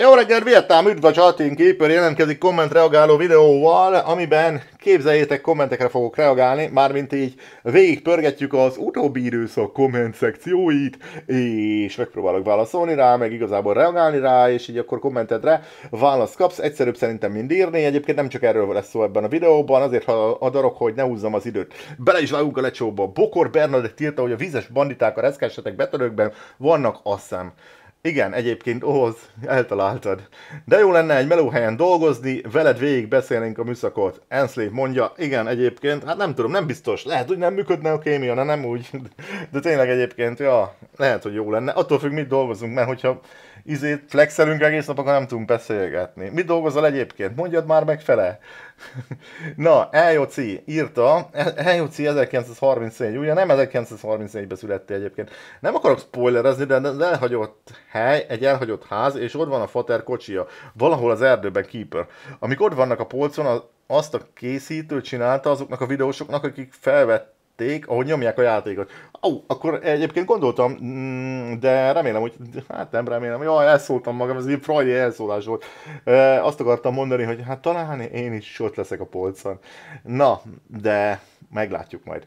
Jó reggelt, Vietnám, üdv a Csatin Keeper jelentkezik komment reagáló videóval, amiben képzeljétek, kommentekre fogok reagálni, mármint így végig pörgetjük az utóbbi időszak komment szekcióit, és megpróbálok válaszolni rá, meg igazából reagálni rá, és így akkor kommentedre választ kapsz. Egyszerűbb szerintem mind írni, egyébként nem csak erről lesz szó ebben a videóban, azért ha adarok, hogy ne húzzam az időt. Bele is vágunk a lecsóba. Bokor Bernadett írta, hogy a vizes banditák a reszkessetek betörőkben vannak, azt igen, egyébként ahhoz eltaláltad. De jó lenne egy melóhelyen dolgozni, veled végig beszélnénk a műszakot. Ensley mondja, igen, egyébként, hát nem tudom, nem biztos, lehet, hogy nem működne a kémia, de nem úgy. De tényleg egyébként, ja, lehet, hogy jó lenne. Attól függ, mit dolgozunk, mert hogyha izét flexelünk egész nap, akkor nem tudunk beszélgetni. Mit dolgozol egyébként? Mondjad már meg fele. Na, Eljóci írta, Eljóci 1934, ugye nem 1934-ben születtél egyébként. Nem akarok spoilerezni, de az elhagyott hely, egy elhagyott ház, és ott van a fater kocsia, valahol az erdőben Keeper. Amik ott vannak a polcon, azt a készítő csinálta azoknak a videósoknak, akik felvett játék, ahogy nyomják a játékot. Ó, akkor egyébként gondoltam, mm, de remélem, hogy, hát nem remélem, jaj, elszóltam magam, ez egy frajdi elszólás volt. E, azt akartam mondani, hogy hát talán én is ott leszek a polcon. Na, de meglátjuk majd.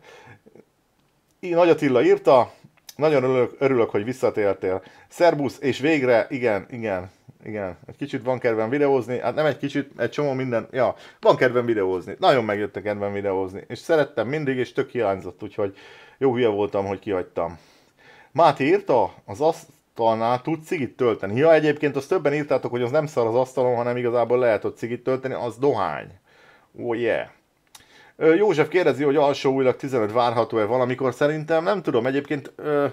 Nagy Attila írta, nagyon örülök, örülök, hogy visszatértél. Szerbusz, és végre, igen, igen, igen, egy kicsit van kedvem videózni, hát nem egy kicsit, egy csomó minden, ja, van kedvem videózni, nagyon megjött a kedvem videózni, és szerettem mindig, és tök hiányzott, úgyhogy jó hülye voltam, hogy kihagytam. Máté írta, az asztalnál tud cigit tölteni. Ja, egyébként azt többen írtátok, hogy az nem szar az asztalon, hanem igazából lehet ott cigit tölteni, az dohány. Oh yeah. József kérdezi, hogy alsó újlag 15 várható-e valamikor, szerintem nem tudom, egyébként ö,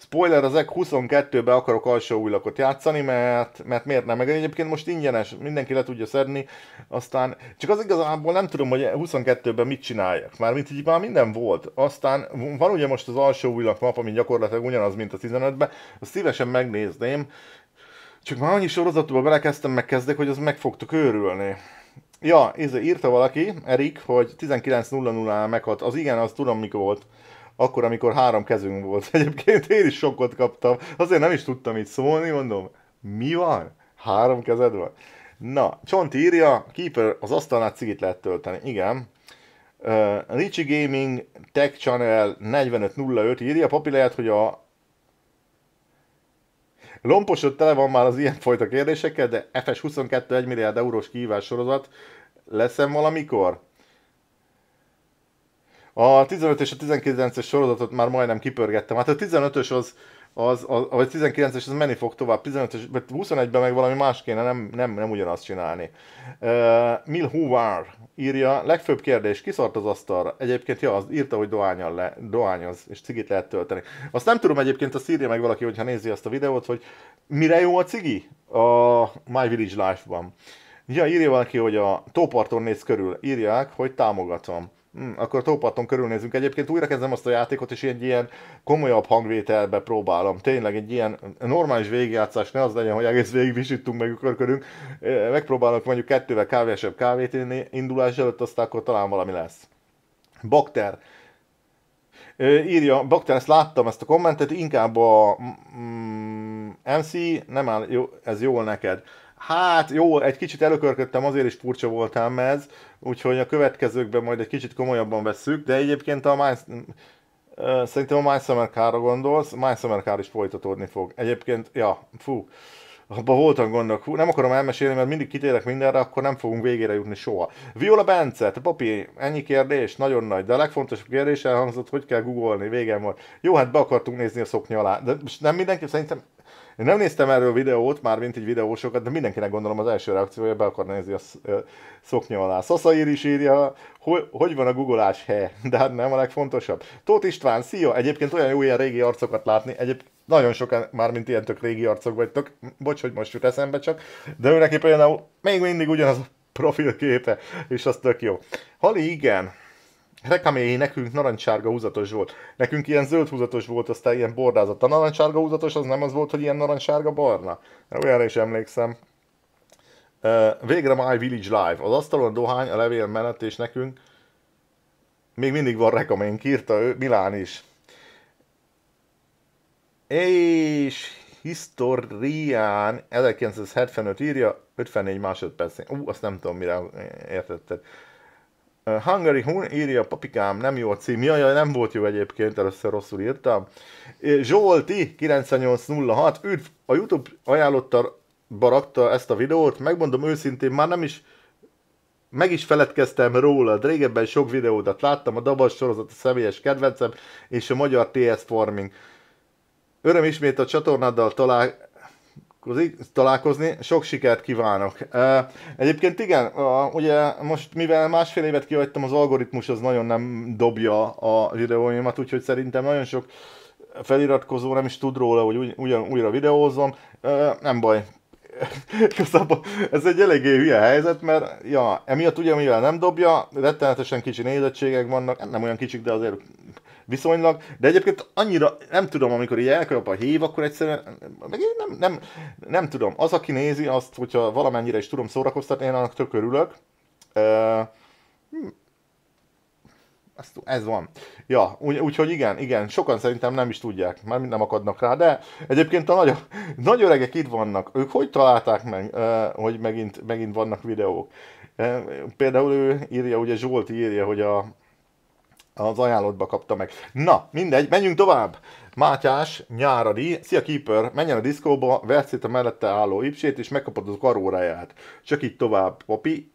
spoiler az 22-be akarok alsó újlakot játszani, mert, mert miért nem, meg egyébként most ingyenes, mindenki le tudja szedni, aztán csak az igazából nem tudom, hogy 22-ben mit csináljak, már mint így már minden volt, aztán van ugye most az alsó újlak map, ami gyakorlatilag ugyanaz, mint a 15-ben, azt szívesen megnézném, csak már annyi sorozatba belekezdtem, megkezdek, hogy az meg fogtok őrülni. Ja, ez írta valaki, Erik, hogy 19.00-nál meghalt. Az igen, az tudom mikor volt. Akkor, amikor három kezünk volt. Egyébként én is sokkot kaptam. Azért nem is tudtam így szólni, mondom, mi van? Három kezed van? Na, Csonti írja, Keeper az asztalnál cigit lehet tölteni. Igen. Uh, Ricsi Gaming Tech Channel 4505 írja, papi lehet, hogy a Lomposod tele van már az ilyen fajta kérdésekkel, de FS22 1 milliárd eurós kihívás sorozat leszem valamikor? A 15 és a 19-es sorozatot már majdnem kipörgettem. Hát a 15-ös az az, az, vagy 19-es, ez menni fog tovább, 15-es, mert 21-ben meg valami más kéne, nem, nem, nem ugyanazt csinálni. Uh, Mil Hoover írja, legfőbb kérdés, szart az asztalra? Egyébként, ja, az írta, hogy dohányan le, dohányoz, és cigit lehet tölteni. Azt nem tudom egyébként, azt írja meg valaki, hogyha nézi azt a videót, hogy mire jó a cigi a My Village Life-ban. Ja, írja valaki, hogy a tóparton néz körül, írják, hogy támogatom. Hmm, akkor a tóparton körülnézünk. Egyébként újra kezdem azt a játékot, és egy ilyen komolyabb hangvételbe próbálom. Tényleg egy ilyen normális végigjátszás, ne az legyen, hogy egész végig visítunk meg körkörünk. Megpróbálok mondjuk kettővel kávésebb kávét inni indulás előtt, aztán akkor talán valami lesz. Bakter. Írja, Bakter, ezt láttam, ezt a kommentet, inkább a mm, MC, mm, nem áll, jó, ez jól neked. Hát jó, egy kicsit előkörködtem, azért is furcsa voltam ez úgyhogy a következőkben majd egy kicsit komolyabban vesszük, de egyébként a My, szerintem a Car-ra gondolsz, Summer Car is folytatódni fog. Egyébként, ja, fú, abban voltam gondok, fú, nem akarom elmesélni, mert mindig kitérek mindenre, akkor nem fogunk végére jutni soha. Viola Bence, papi, ennyi kérdés, nagyon nagy, de a legfontosabb kérdés elhangzott, hogy kell googolni, végem volt. Jó, hát be akartunk nézni a szoknya alá, de nem mindenki, szerintem én nem néztem erről videót, már mint egy videósokat, de mindenkinek gondolom az első reakciója be akar nézni a szoknya alá. Szaszair is írja, hogy, hogy van a googolás he, de hát nem a legfontosabb. Tóth István, szia! Egyébként olyan jó ilyen régi arcokat látni, egyébként nagyon sokan már mint ilyen tök régi arcok vagytok, bocs, hogy most jut eszembe csak, de ő neki például még mindig ugyanaz a profilképe, és az tök jó. Hali, igen, rekamé nekünk narancsárga húzatos volt. Nekünk ilyen zöld húzatos volt, aztán ilyen bordázott. A narancsárga húzatos az nem az volt, hogy ilyen narancsárga barna. Olyanra is emlékszem. Végre My Village Live. Az asztalon a dohány, a levél menet, és nekünk még mindig van rekamén, kírta ő, Milán is. És Historián 1975 írja, 54 másodperc. Ú, azt nem tudom, mire értetted. Hungary Hun írja, papikám, nem jó a cím. Jaj, jaj, nem volt jó egyébként, először rosszul írtam. Zsolti, 9806, üdv, a YouTube ajánlotta, barakta ezt a videót, megmondom őszintén, már nem is meg is feledkeztem róla, régebben sok videódat láttam, a Dabas sorozat a személyes kedvencem, és a magyar TS Farming. Öröm ismét a csatornáddal talál, találkozni. Sok sikert kívánok! Egyébként igen, ugye most mivel másfél évet kihagytam, az algoritmus az nagyon nem dobja a videóimat, úgyhogy szerintem nagyon sok feliratkozó nem is tud róla, hogy ugyan, újra videózom. Nem baj, Köszönöm. ez egy eléggé hülye helyzet, mert ja, emiatt ugye mivel nem dobja, rettenetesen kicsi nézettségek vannak, nem olyan kicsik, de azért viszonylag, de egyébként annyira nem tudom, amikor így elkölp a hív, akkor egyszerűen meg én nem, nem, nem tudom. Az, aki nézi azt, hogyha valamennyire is tudom szórakoztatni, én annak tök örülök. Uh, ez van. Ja, úgyhogy úgy, úgy igen, igen, sokan szerintem nem is tudják, már nem akadnak rá, de egyébként a nagy, nagy öregek itt vannak, ők hogy találták meg, hogy megint, megint vannak videók? Például ő írja, ugye Zsolt írja, hogy a, az ajánlótba kapta meg. Na, mindegy, menjünk tovább. Mátyás, nyáradi, szia Keeper, menjen a diszkóba, verszét a mellette álló ipsét, és megkapod az karóráját. Csak így tovább, papi.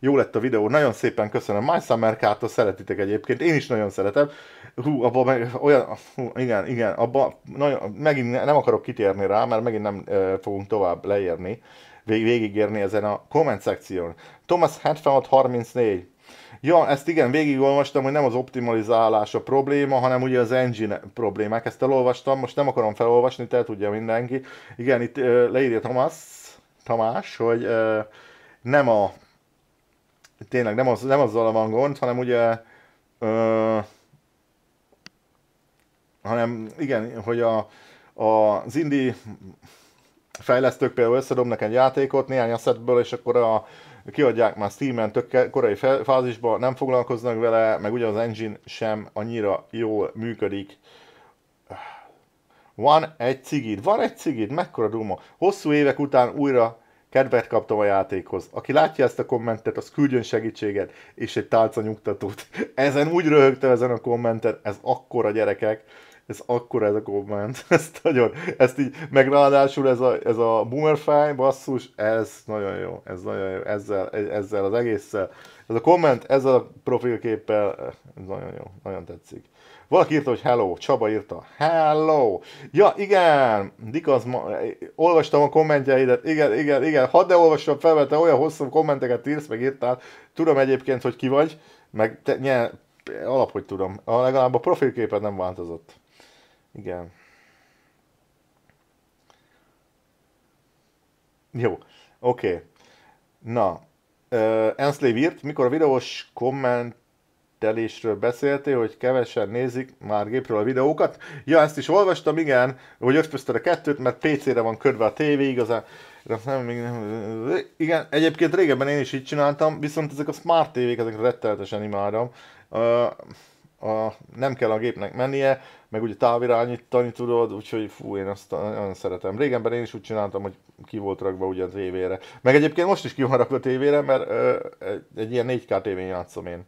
Jó lett a videó, nagyon szépen köszönöm. My Summer Carter szeretitek egyébként, én is nagyon szeretem. Hú, abban meg olyan, hú, igen, igen, abban nagyon, megint nem akarok kitérni rá, mert megint nem e, fogunk tovább leérni, vég, végigérni ezen a komment szekción. Thomas 7634, Ja, ezt igen, végigolvastam, hogy nem az optimalizálás a probléma, hanem ugye az engine problémák. Ezt elolvastam, most nem akarom felolvasni, tehát tudja mindenki. Igen, itt leírja Tamás, Tamás, hogy nem a tényleg nem, az, nem azzal van gond, hanem ugye ö, hanem igen, hogy a, a, az indie fejlesztők például összedobnak egy játékot néhány asszetből, és akkor a, kiadják már Steam-en, tök korai fázisban, nem foglalkoznak vele, meg ugye az engine sem annyira jól működik. Van egy cigid, van egy cigid, mekkora duma. Hosszú évek után újra kedvet kaptam a játékhoz. Aki látja ezt a kommentet, az küldjön segítséget és egy tálca nyugtatót. Ezen úgy röhögtem ezen a kommenten, ez akkora gyerekek ez akkora ez a komment, ez nagyon, ezt így, meg ráadásul ez a, ez a boomerfáj basszus, ez nagyon jó, ez nagyon jó, ezzel, ezzel az egésszel, ez a komment, ez a profilképpel, ez nagyon jó, nagyon tetszik. Valaki írta, hogy hello, Csaba írta, hello, ja igen, Dikaz, ma, olvastam a kommentjeidet, igen, igen, igen, hadd ne olvassam fel, mert te olyan hosszú kommenteket írsz, meg írtál, tudom egyébként, hogy ki vagy, meg te, nye, alap, hogy tudom, legalább a profilképed nem változott. Igen. Jó, oké. Okay. Na, uh, Enslave írt, mikor a videós kommentelésről beszéltél, hogy kevesen nézik már gépről a videókat. Ja, ezt is olvastam, igen, hogy összpöztöd a kettőt, mert PC-re van ködve a tévé, igazán. Nem, nem, igen, egyébként régebben én is így csináltam, viszont ezek a smart tévék, ezek rettenetesen imádom. Uh, a, nem kell a gépnek mennie, meg ugye távirányítani tudod, úgyhogy fú, én azt nagyon szeretem. Régenben én is úgy csináltam, hogy ki volt rakva ugye a tévére. Meg egyébként most is ki van rakva a tévére, mert ö, egy, egy ilyen 4K tévén játszom én.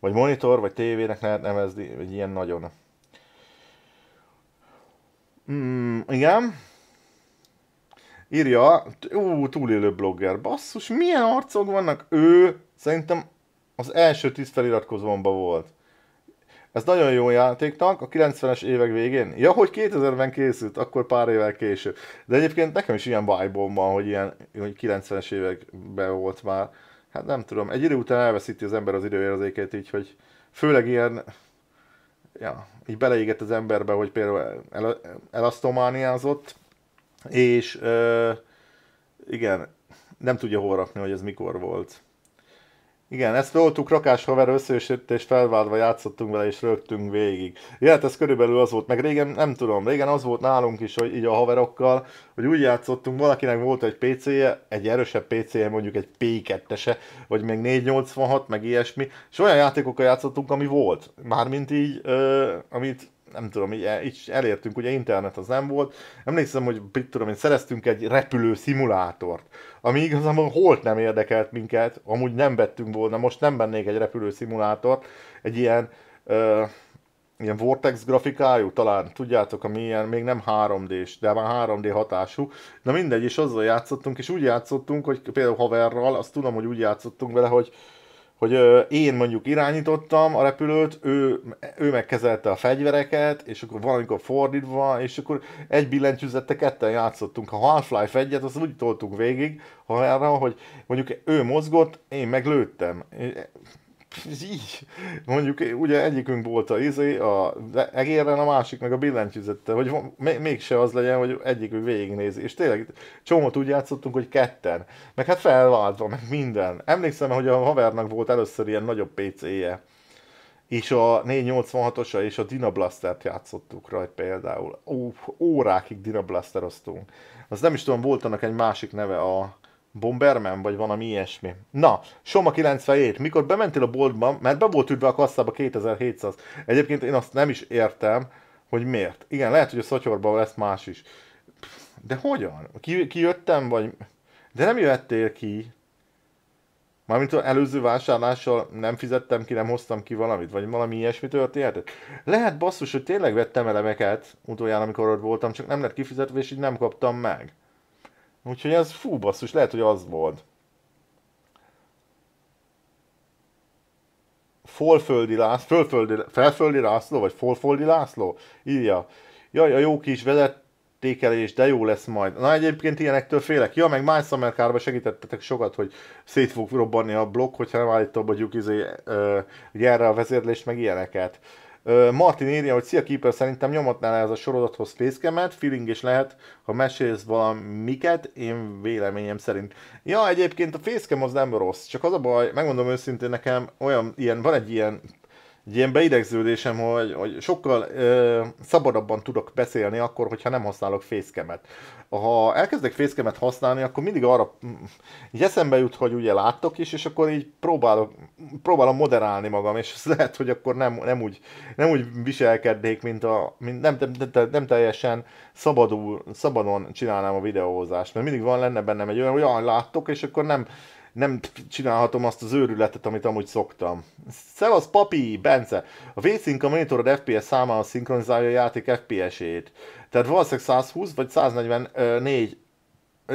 Vagy monitor, vagy tévének lehet nevezni, egy ilyen nagyon. Mm, igen. Írja, ú, túlélő blogger. Basszus, milyen arcok vannak? Ő szerintem az első tíz feliratkozómban volt. Ez nagyon jó játéknak, a 90-es évek végén. Ja, hogy 2000-ben készült, akkor pár évvel később. De egyébként nekem is ilyen vibe van, hogy ilyen hogy 90-es években volt már. Hát nem tudom, egy idő után elveszíti az ember az időérzékét, így hogy főleg ilyen, ja, így beleégett az emberbe, hogy például el, elasztomániázott, és ö, igen, nem tudja hol rakni, hogy ez mikor volt. Igen, ezt voltuk rakás haver és felváltva játszottunk vele, és rögtünk végig. Ja, hát ez körülbelül az volt, meg régen, nem tudom, régen az volt nálunk is, hogy így a haverokkal, hogy úgy játszottunk, valakinek volt egy PC-je, egy erősebb PC-je, mondjuk egy P2-ese, vagy még 486, meg ilyesmi, és olyan játékokkal játszottunk, ami volt. Mármint így, ö, amit nem tudom, így, így elértünk, ugye internet az nem volt. Emlékszem, hogy mit tudom én, szereztünk egy repülő szimulátort, ami igazából holt nem érdekelt minket, amúgy nem vettünk volna, most nem vennék egy repülő szimulátort, egy ilyen, ö, ilyen Vortex grafikájú, talán tudjátok, ami ilyen, még nem 3D-s, de már 3D hatású. Na mindegy, és azzal játszottunk, és úgy játszottunk, hogy például haverral, azt tudom, hogy úgy játszottunk vele, hogy hogy én mondjuk irányítottam a repülőt, ő, ő megkezelte a fegyvereket, és akkor valamikor fordítva, és akkor egy billentyűzette, ketten játszottunk. a Half-Life egyet, azt úgy toltunk végig, arra, hogy mondjuk ő mozgott, én meglőttem így, mondjuk ugye egyikünk volt a izé, a egérren, a másik meg a billentyűzette, hogy mégse az legyen, hogy egyikünk végignézi. És tényleg csomót úgy játszottunk, hogy ketten. Meg hát felváltva, meg minden. Emlékszem, hogy a havernak volt először ilyen nagyobb PC-je. És a 486-osa és a Dinablastert játszottuk rajta például. Ó, órákig Dinablasteroztunk. Az nem is tudom, volt annak egy másik neve, a, Bomberman, vagy valami ilyesmi. Na, Soma 97. Mikor bementél a boltba, mert be volt üdve a kasszába 2700. Egyébként én azt nem is értem, hogy miért. Igen, lehet, hogy a szatyorban lesz más is. De hogyan? Ki, ki jöttem, vagy... De nem jöttél ki. Mármint az előző vásárlással nem fizettem ki, nem hoztam ki valamit, vagy valami ilyesmi történt. Lehet basszus, hogy tényleg vettem elemeket utoljára, amikor ott voltam, csak nem lett kifizetve, és így nem kaptam meg. Úgyhogy ez fú basszus, lehet, hogy az volt. Folföldi László, fölföldi, felföldi László, vagy Folföldi László? Írja. Jaj, a jó kis vezetékelés, de jó lesz majd. Na egyébként ilyenektől félek. Ja, meg más szamerkárba segítettetek sokat, hogy szét fog robbanni a blokk, hogyha nem állítom, hogy izé, uh, erre a vezérlést, meg ilyeneket. Martin írja, hogy szia Keeper, szerintem nyomatnál ez a sorozathoz fészkemet, feeling is lehet, ha mesélsz valamiket, én véleményem szerint. Ja, egyébként a fészkem az nem rossz, csak az a baj, megmondom őszintén nekem, olyan, ilyen, van egy ilyen egy ilyen beidegződésem, hogy, hogy sokkal ö, szabadabban tudok beszélni akkor, hogyha nem használok fészkemet. Ha elkezdek fészkemet használni, akkor mindig arra így eszembe jut, hogy ugye láttok is, és akkor így próbálok próbálom moderálni magam, és ez lehet, hogy akkor nem, nem, úgy, nem úgy viselkednék, mint a, mint nem, nem, nem, teljesen szabadul, szabadon csinálnám a videózást, mert mindig van lenne bennem egy olyan, hogy ah, láttok, és akkor nem, nem csinálhatom azt az őrületet, amit amúgy szoktam. Szevasz, papi, Bence! A V-Sync a monitorod FPS számára szinkronizálja a játék FPS-ét. Tehát valószínűleg 120 vagy 144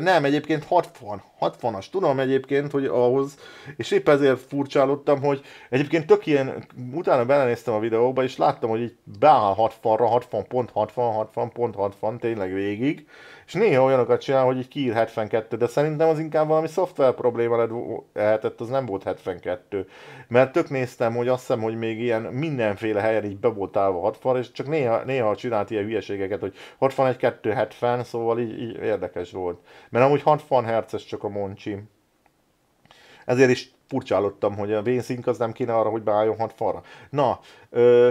nem, egyébként 60, 60-as, tudom egyébként, hogy ahhoz, és épp ezért furcsálódtam, hogy egyébként tök ilyen, utána belenéztem a videóba, és láttam, hogy így beáll 60-ra, 60 pont, 60, 60 pont, 60, tényleg végig, és néha olyanokat csinál, hogy így kiír 72, de szerintem az inkább valami szoftver probléma lehetett, az nem volt 72. Mert tök néztem, hogy azt hiszem, hogy még ilyen mindenféle helyen így be volt állva 60, és csak néha, néha csinált ilyen hülyeségeket, hogy 61, 2, 70, szóval így, így érdekes volt. Mert amúgy 60 hz csak a moncsi. Ezért is furcsálottam, hogy a vénszink az nem kéne arra, hogy beálljon 60-ra. Na,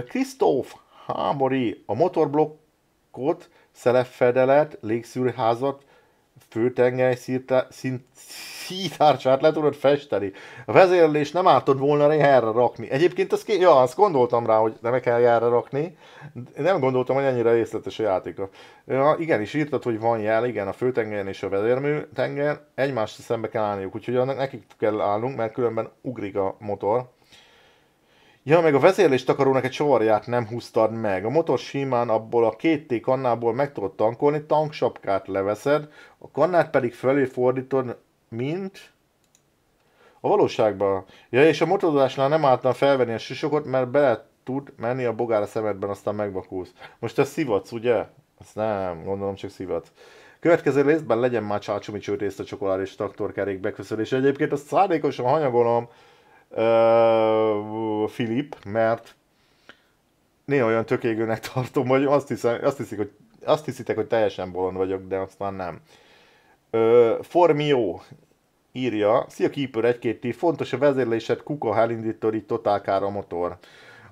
Kristóf Hámori a motorblokkot szelepfedelet, légszűrházat, főtengely szítárcsát le tudod festeni. A vezérlés nem álltod volna erre rakni. Egyébként azt ja, azt gondoltam rá, hogy nem kell erre rakni. Nem gondoltam, hogy ennyire részletes a játéka. Ja, igen, is írtad, hogy van jel, igen, a főtengelyen és a vezérmű tengelyen egymást szembe kell állniuk, úgyhogy nekik kell állnunk, mert különben ugrik a motor. Ja, meg a vezérlés takarónak egy csavarját nem húztad meg. A motor simán abból a két T kannából meg tudod tankolni, tanksapkát leveszed, a kannát pedig felé fordítod, mint... A valóságban. Ja, és a motorozásnál nem álltam felvenni a sisokot, mert bele tud menni a bogára szemedben, aztán megvakulsz. Most te szivac, ugye? Azt nem, gondolom csak szivac. Következő részben legyen már csácsomi részt a csokoládés traktorkerék beköszönés. Egyébként azt szándékosan hanyagolom, uh, Filip, mert néha olyan tökégőnek tartom, hogy azt, hiszem, azt, hiszik, hogy, azt hiszitek, hogy teljesen bolond vagyok, de aztán nem. Uh, Formio írja, Szia Keeper 1-2 fontos a vezérlésed kuka hálindítori totálkára motor.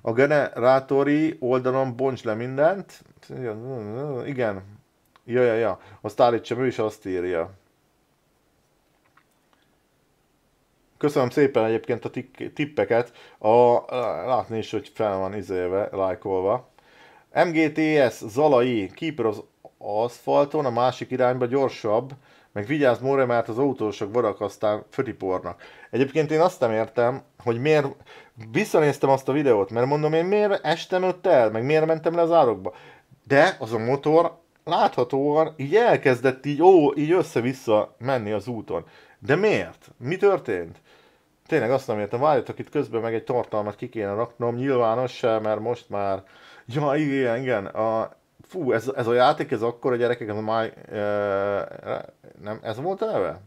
A generátori oldalon bonts le mindent. Igen, ja, ja, ja. Azt állítsam, ő is azt írja. Köszönöm szépen egyébként a tippeket. A, látni is, hogy fel van izéve, lájkolva. MGTS, Zalai, Keeper az aszfalton, a másik irányba gyorsabb, meg vigyázz Móre, mert az autósok varakasztán fötipornak. Egyébként én azt nem értem, hogy miért visszanéztem azt a videót, mert mondom én miért estem ott el, meg miért mentem le az árokba. De az a motor láthatóan így elkezdett így, ó, így össze-vissza menni az úton. De miért? Mi történt? tényleg azt nem értem, várjatok itt közben meg egy tartalmat ki kéne raknom, nyilvános se, mert most már, ja igen, igen, a, fú, ez, ez a játék, ez akkor a gyerekek, ez a máj, e, nem, ez volt a neve?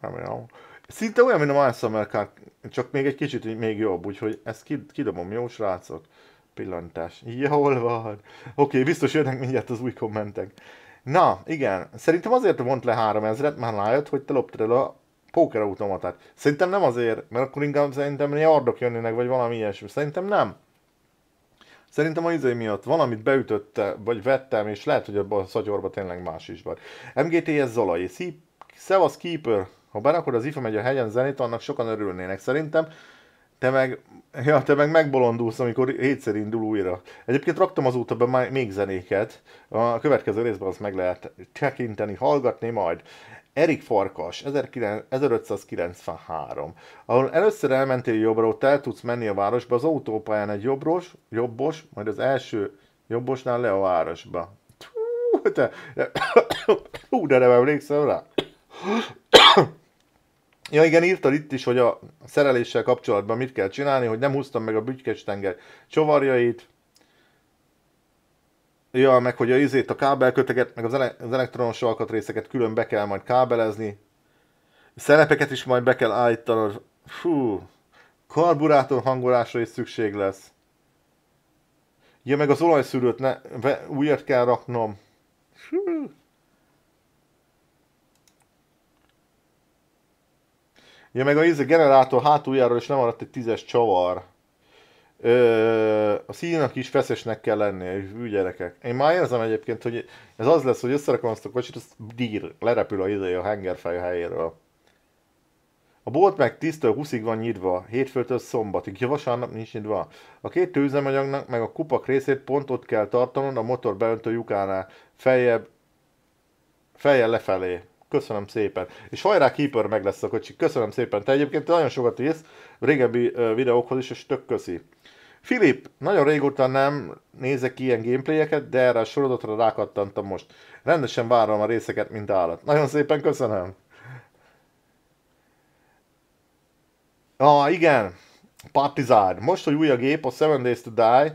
Nem jó. Szinte olyan, mint a Summer Car, csak még egy kicsit még jobb, úgyhogy ezt kidobom, jó srácok? Pillantás. Jól van. Oké, okay, biztos jönnek mindjárt az új kommentek. Na, igen, szerintem azért vont le 3000-et, már rájött, hogy te loptad el a pókerautomatát. Szerintem nem azért, mert akkor inkább szerintem yardok jönnének, vagy valami ilyesmi. Szerintem nem. Szerintem a izé miatt valamit beütötte, vagy vettem, és lehet, hogy abban a szatyorban tényleg más is van. MGTS Zolai, szép. Szevasz Keeper, ha berakod az IFA megy a hegyen zenét, annak sokan örülnének szerintem. Te meg, ja, te meg megbolondulsz, amikor hétszer indul újra. Egyébként raktam azóta be még zenéket, a következő részben azt meg lehet tekinteni, hallgatni majd. Erik Farkas, 1593, ahol először elmentél jobbra, ott el tudsz menni a városba, az autópályán egy jobbros, jobbos, majd az első jobbosnál le a városba. Hú, te, hú de nem emlékszem rá. Ja igen, írtad itt is, hogy a szereléssel kapcsolatban mit kell csinálni, hogy nem húztam meg a bütykes tenger csovarjait, Ja, meg hogy a izét, a kábelköteget, meg az, elektronos alkatrészeket külön be kell majd kábelezni. szerepeket is majd be kell állítanod. Fú, karburátor hangolásra is szükség lesz. Ja, meg az olajszűrőt ne, újat kell raknom. Fú. Ja, meg a íze izé generátor hátuljáról is nem maradt egy tízes csavar. Ö, a színnak is feszesnek kell lennie, és ő gyerekek. Én már érzem egyébként, hogy ez az lesz, hogy összerakom azt a kocsit, az dír, lerepül a ideje izé, a hengerfej helyéről. A bolt meg 10-től 20-ig van nyitva, hétfőtől szombatig, ja vasárnap nincs nyitva. A két tőzemanyagnak meg a kupak részét pont ott kell tartanod a motor beöntő lyukánál, feljebb, feljebb lefelé. Köszönöm szépen. És hajrá Keeper meg lesz a kocsi. Köszönöm szépen. Te egyébként nagyon sokat írsz, régebbi videókhoz is, és tök köszi. Filip, nagyon régóta nem nézek ilyen gameplayeket, de erre a sorozatra rákattantam most. Rendesen várom a részeket, mint állat. Nagyon szépen köszönöm! Ah, igen! Partizán. Most, hogy új a gép, a Seven Days to Die,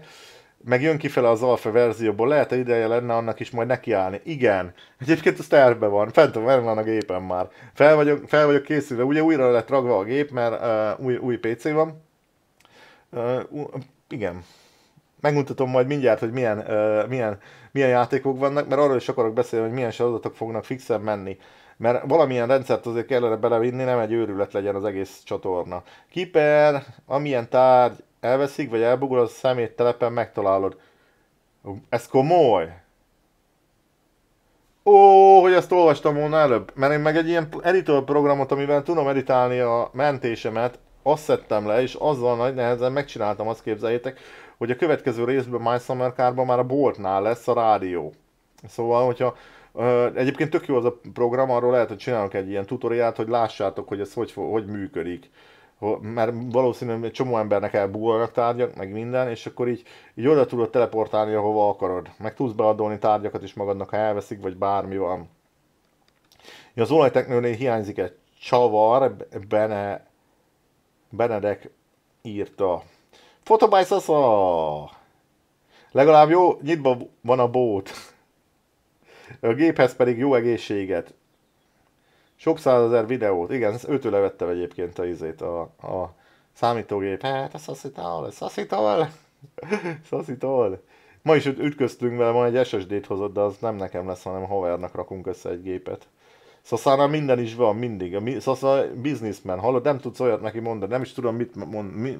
meg jön kifele az alfa verzióból, lehet, hogy ideje lenne annak is majd nekiállni. Igen. Egyébként az tervben van, fent van a gépen már. Fel vagyok, fel vagyok készülve, ugye újra lett ragva a gép, mert uh, új, új PC van. uh, igen. Megmutatom majd mindjárt, hogy milyen, uh, milyen, milyen játékok vannak, mert arról is akarok beszélni, hogy milyen sorozatok fognak fixen menni mert valamilyen rendszert azért kellene belevinni, nem egy őrület legyen az egész csatorna. Kiper, amilyen tárgy, elveszik, vagy elbugol, az a telepen megtalálod. Ez komoly! Ó, hogy ezt olvastam volna előbb, mert én meg egy ilyen editor programot, amivel tudom editálni a mentésemet, azt szedtem le, és azzal nagy nehezen megcsináltam, azt képzeljétek, hogy a következő részben My Summer Car-ban már a boltnál lesz a rádió. Szóval, hogyha ö, egyébként tök jó az a program, arról lehet, hogy csinálok egy ilyen tutoriát, hogy lássátok, hogy ez hogy, hogy működik. Mert valószínűleg egy csomó embernek elbúgolnak tárgyak, meg minden, és akkor így, így oda tudod teleportálni, ahova akarod. Meg tudsz beadolni tárgyakat is magadnak, ha elveszik, vagy bármi van. Ja, az olajteknőnél hiányzik egy csavar, Bene, Benedek írta. Fotobáj a... Legalább jó, nyitva van a bót. A géphez pedig jó egészséget. Sok százezer videót, igen, őtől levette egyébként a izét, a, a számítógép. számítógépet, a szaszitól, szaszitól, szaszitól. Ma is ütköztünk vele, ma egy SSD-t hozott, de az nem nekem lesz, hanem havernak rakunk össze egy gépet. Szaszánál minden is van, mindig. Szaszá bizniszmen, hallod, nem tudsz olyat neki mondani, nem is tudom, mit mond, mi,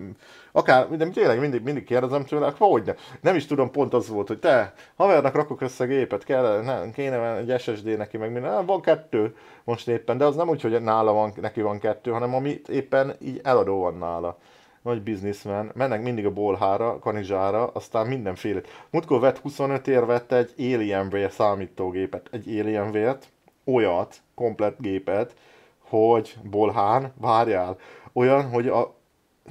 akár, de tényleg mindig, mindig kérdezem tőle, akkor hogy ne? Nem is tudom, pont az volt, hogy te, havernak rakok össze gépet, kell, nem, kéne egy SSD neki, meg minden, nem, ah, van kettő most éppen, de az nem úgy, hogy nála van, neki van kettő, hanem amit éppen így eladó van nála nagy bizniszmen, mennek mindig a bolhára, kanizsára, aztán mindenféle. Múltkor vett 25 ér vett egy Alienware számítógépet, egy Alienware-t, olyat, komplet gépet, hogy Bolhán, várjál, olyan, hogy a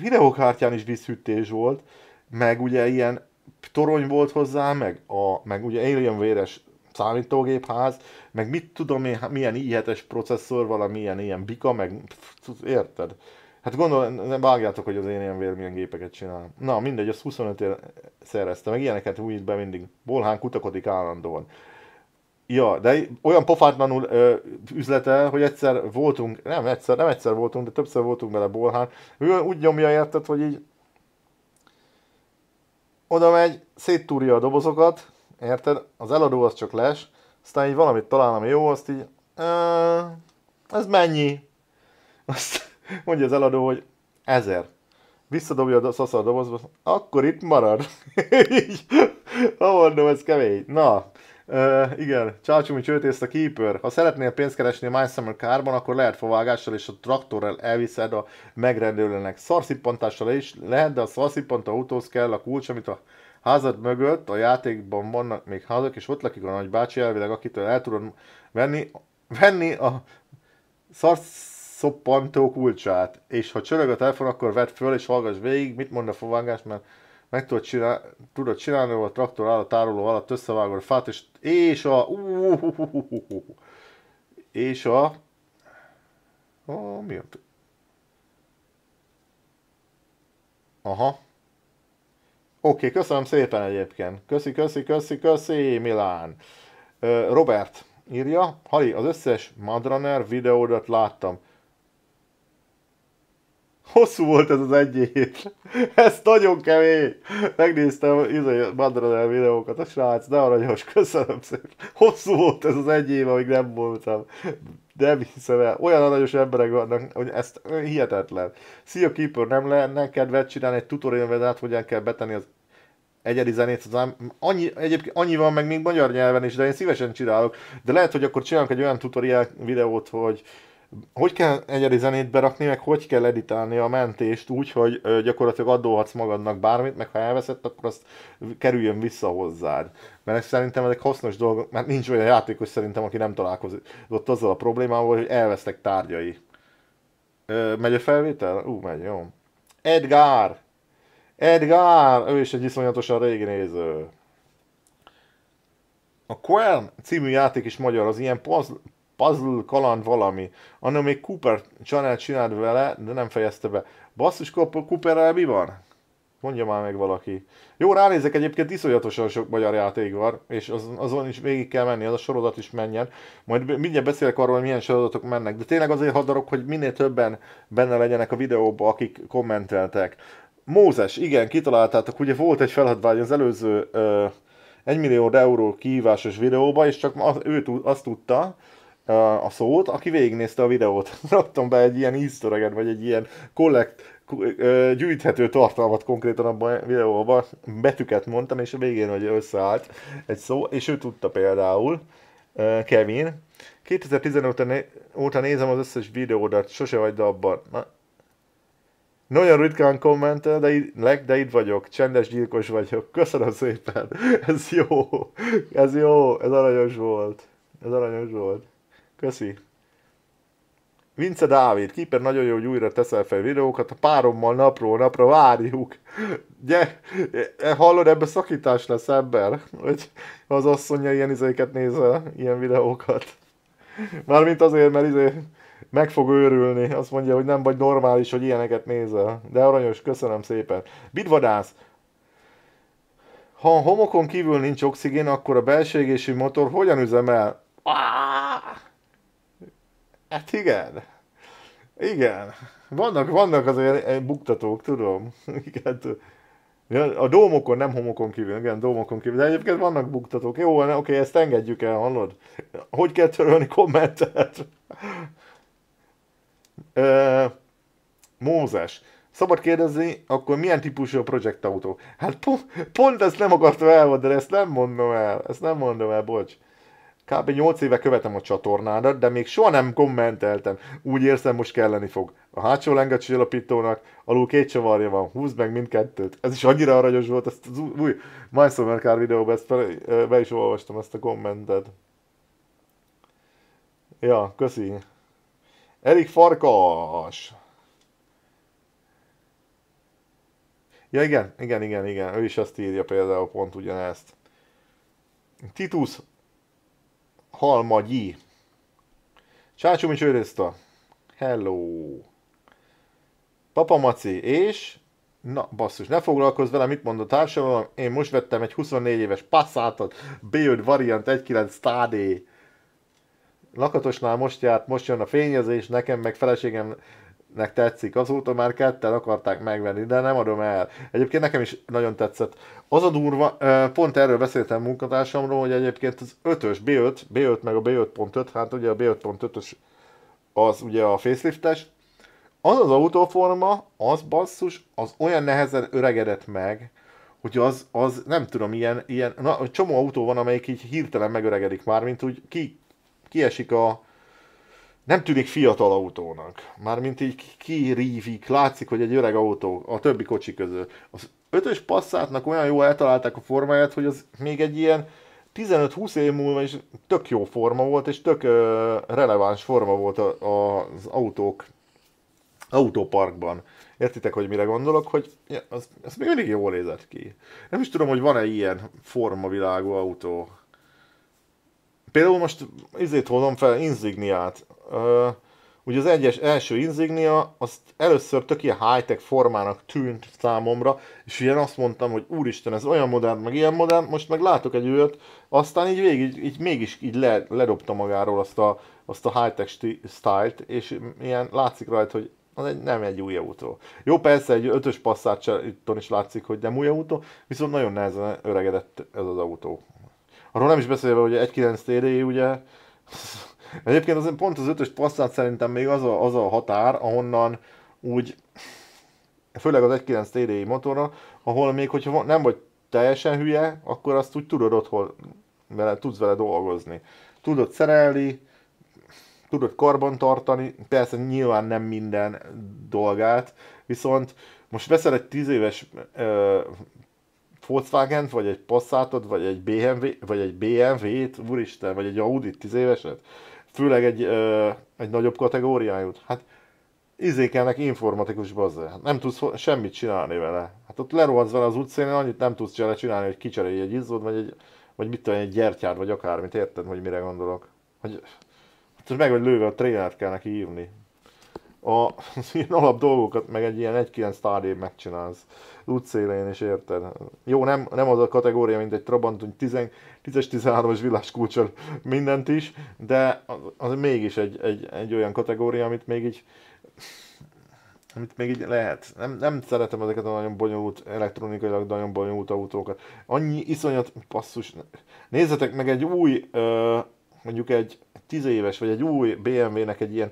videókártyán is vízhűtés volt, meg ugye ilyen torony volt hozzá, meg, a, meg ugye Alien véres számítógépház, meg mit tudom én, hát milyen i es processzor, valamilyen ilyen bika, meg érted? Hát gondolom, vágjátok, hogy az én ilyen vér milyen gépeket csinál. Na mindegy, azt 25 ér szerezte, meg ilyeneket újít be mindig. Bolhán kutakodik állandóan. Ja, de olyan pofátlanul ö, üzlete, hogy egyszer voltunk, nem egyszer, nem egyszer voltunk, de többször voltunk bele Bolhán. Ő úgy nyomja érted, hogy így oda megy, széttúrja a dobozokat, érted? Az eladó az csak les, aztán így valamit talál, ami jó, azt így, ez mennyi? Azt mondja az eladó, hogy ezer. Visszadobja a szasza a dobozba, akkor itt marad. így, ha mondom, ez kemény. Na, Uh, igen, Csácsumi csőtészt a Keeper. Ha szeretnél pénzt keresni a My Summer car akkor lehet fovágással és a traktorrel elviszed a megrendelőnek. Szarszippantással is lehet, de a szarszippant autóhoz kell a kulcs, amit a házad mögött, a játékban vannak még házak, és ott lakik a nagybácsi elvileg, akitől el tudod venni, venni a szarszoppantó kulcsát. És ha csörög a telefon, akkor vedd föl és hallgass végig, mit mond a fovágás, mert meg tudod, csinál, tudod csinálni, a traktor áll a tároló alatt, összevágod a fát, és, és a... És a... a mi a... Aha. Oké, okay, köszönöm szépen egyébként. Köszi, köszi, köszi, köszi, Milán. Robert írja, Hali, az összes Madraner videódat láttam. Hosszú volt ez az egy hét. Ez nagyon kemény. Megnéztem a izé, Madradel videókat, a srác, ne aranyos, köszönöm szépen. Hosszú volt ez az egy év, amíg nem voltam. De hiszem el. Olyan nagyos emberek vannak, hogy ezt hihetetlen. Szia Keeper, nem lenne kedved csinálni egy tutorial videót, hát hogyan kell betenni az egyedi zenét, az annyi, egyébként annyi van meg még magyar nyelven is, de én szívesen csinálok. De lehet, hogy akkor csinálunk egy olyan tutorial videót, hogy hogy kell egyedi zenét berakni, meg hogy kell editálni a mentést úgy, hogy gyakorlatilag adóhatsz magadnak bármit, meg ha elveszett, akkor azt kerüljön vissza hozzád. Mert ez szerintem ezek hasznos dolgok, mert nincs olyan játékos szerintem, aki nem találkozott azzal a problémával, hogy elvesztek tárgyai. Ö, megy a felvétel? Ú, megy, jó. Edgar! Edgar! Ő is egy iszonyatosan régi néző. A Quern című játék is magyar, az ilyen puzzle, kaland, valami. Annál még Cooper Channel csinált vele, de nem fejezte be. Basszus, Cooperrel mi van? Mondja már meg valaki. Jó, ránézek egyébként iszonyatosan sok magyar játék van, és az, azon is végig kell menni, az a sorozat is menjen. Majd mindjárt beszélek arról, hogy milyen sorozatok mennek. De tényleg azért hadarok, hogy minél többen benne legyenek a videóban, akik kommenteltek. Mózes, igen, kitaláltátok, ugye volt egy feladvány az előző ö, 1 millió euró kihívásos videóba, és csak az, ő azt tudta, a szót, aki végignézte a videót. Raktam be egy ilyen easter vagy egy ilyen collect, gyűjthető tartalmat konkrétan abban a videóban, betüket mondtam, és a végén hogy összeállt egy szó, és ő tudta például, Kevin, 2015 óta nézem az összes videódat, sose vagy abban. Na, nagyon ritkán kommentel, de, leg, de itt vagyok, csendes gyilkos vagyok, köszönöm szépen, ez jó, ez jó, ez aranyos volt, ez aranyos volt. Köszi. Vince Dávid, kiper nagyon jó, hogy újra teszel fel videókat, a párommal napról napra várjuk. Gy- e, hallod, ebbe szakítás lesz ember, hogy az asszonya ilyen izéket nézel, ilyen videókat. Mármint azért, mert izé meg fog őrülni, azt mondja, hogy nem vagy normális, hogy ilyeneket nézel. De aranyos, köszönöm szépen. Bidvadász, ha a homokon kívül nincs oxigén, akkor a belső motor hogyan üzemel? Hát igen. Igen. Vannak, vannak az olyan eh, buktatók, tudom. Igen, a dómokon, nem homokon kívül, igen, dómokon kívül, de egyébként vannak buktatók. Jó, ne, oké, ezt engedjük el, hallod? Hogy kell törölni kommentet? Mózes. Szabad kérdezni, akkor milyen típusú a projektautó? Hát pont, pont ezt nem akartam elmondani, ezt nem mondom el, ezt nem mondom el, bocs kb. 8 éve követem a csatornádat, de még soha nem kommenteltem. Úgy érzem, most kelleni fog. A hátsó lengecs alapítónak alul két csavarja van, húzd meg mindkettőt. Ez is annyira aranyos volt, ezt az új Summer Car videóban ezt fel, be is olvastam ezt a kommentet. Ja, köszi. Erik Farkas! Ja igen, igen, igen, igen, ő is azt írja például pont ugyanezt. Titus Halmagyi. Csácsumi Csőrözta. Hello. Papa Maci, és... Na, basszus, ne foglalkozz vele, mit a társadalom, én most vettem egy 24 éves Passatot, B5 Variant 1.9 Stádé. Lakatosnál most járt, most jön a fényezés, nekem meg feleségem nek tetszik. Azóta már ketten akarták megvenni, de nem adom el. Egyébként nekem is nagyon tetszett. Az a durva, pont erről beszéltem munkatársamról, hogy egyébként az 5-ös B5, B5 meg a B5.5, hát ugye a B5.5-ös az ugye a faceliftes, az az autóforma, az basszus, az olyan nehezen öregedett meg, hogy az, az nem tudom, ilyen, ilyen na, csomó autó van, amelyik így hirtelen megöregedik már, mint úgy ki, kiesik a, nem tűnik fiatal autónak. Mármint így kirívik, látszik, hogy egy öreg autó a többi kocsi közül. Az ötös passzátnak olyan jól eltalálták a formáját, hogy az még egy ilyen 15-20 év múlva is tök jó forma volt, és tök ö, releváns forma volt a, a, az autók autóparkban. Értitek, hogy mire gondolok, hogy ja, az, az még mindig jól nézett ki. Nem is tudom, hogy van-e ilyen formavilágú autó. Például most izét hozom fel, inzigniát. Uh, ugye az egyes első inzignia, azt először tök ilyen high-tech formának tűnt számomra, és ilyen azt mondtam, hogy úristen, ez olyan modern, meg ilyen modern, most meg látok egy őt, aztán így végig, így mégis így le, ledobta magáról azt a, azt a high-tech stylt, és ilyen látszik rajta, hogy az egy, nem egy új autó. Jó, persze egy ötös passzát is látszik, hogy nem új autó, viszont nagyon nehezen öregedett ez az autó. Arról nem is beszélve, hogy 1-9 TD, ugye, egyébként azért pont az ötös passzát szerintem még az a, az a határ, ahonnan úgy, főleg az 1.9 TDI motorra, ahol még hogyha nem vagy teljesen hülye, akkor azt úgy tudod otthon, vele, tudsz vele dolgozni. Tudod szerelni, tudod karbantartani, persze nyilván nem minden dolgát, viszont most veszel egy 10 éves Volkswagen-t, vagy egy Passatot, vagy egy, BMW, vagy egy BMW-t, úristen, vagy egy Audi 10 éveset, főleg egy, ö, egy nagyobb kategóriájút, hát izékelnek informatikus bazze. Hát nem tudsz semmit csinálni vele. Hát ott lerohadsz vele az utcán, annyit nem tudsz vele csinálni, hogy kicserélj egy izzód, vagy egy, vagy mit tudom, egy gyertyád, vagy akármit, érted, hogy mire gondolok. Hogy, hát meg vagy lőve a trénert kell neki hívni. A, az ilyen alap dolgokat meg egy ilyen 1-9 tárgyébb megcsinálsz útszélén, és érted? Jó, nem, nem az a kategória, mint egy hogy 10-es, 13-as villáskulcsal mindent is, de az, az mégis egy, egy, egy olyan kategória, amit még így amit még így lehet. Nem, nem szeretem ezeket a nagyon bonyolult, elektronikailag nagyon bonyolult autókat. Annyi iszonyat passzus. Nézzetek meg egy új, mondjuk egy 10 éves, vagy egy új BMW-nek egy ilyen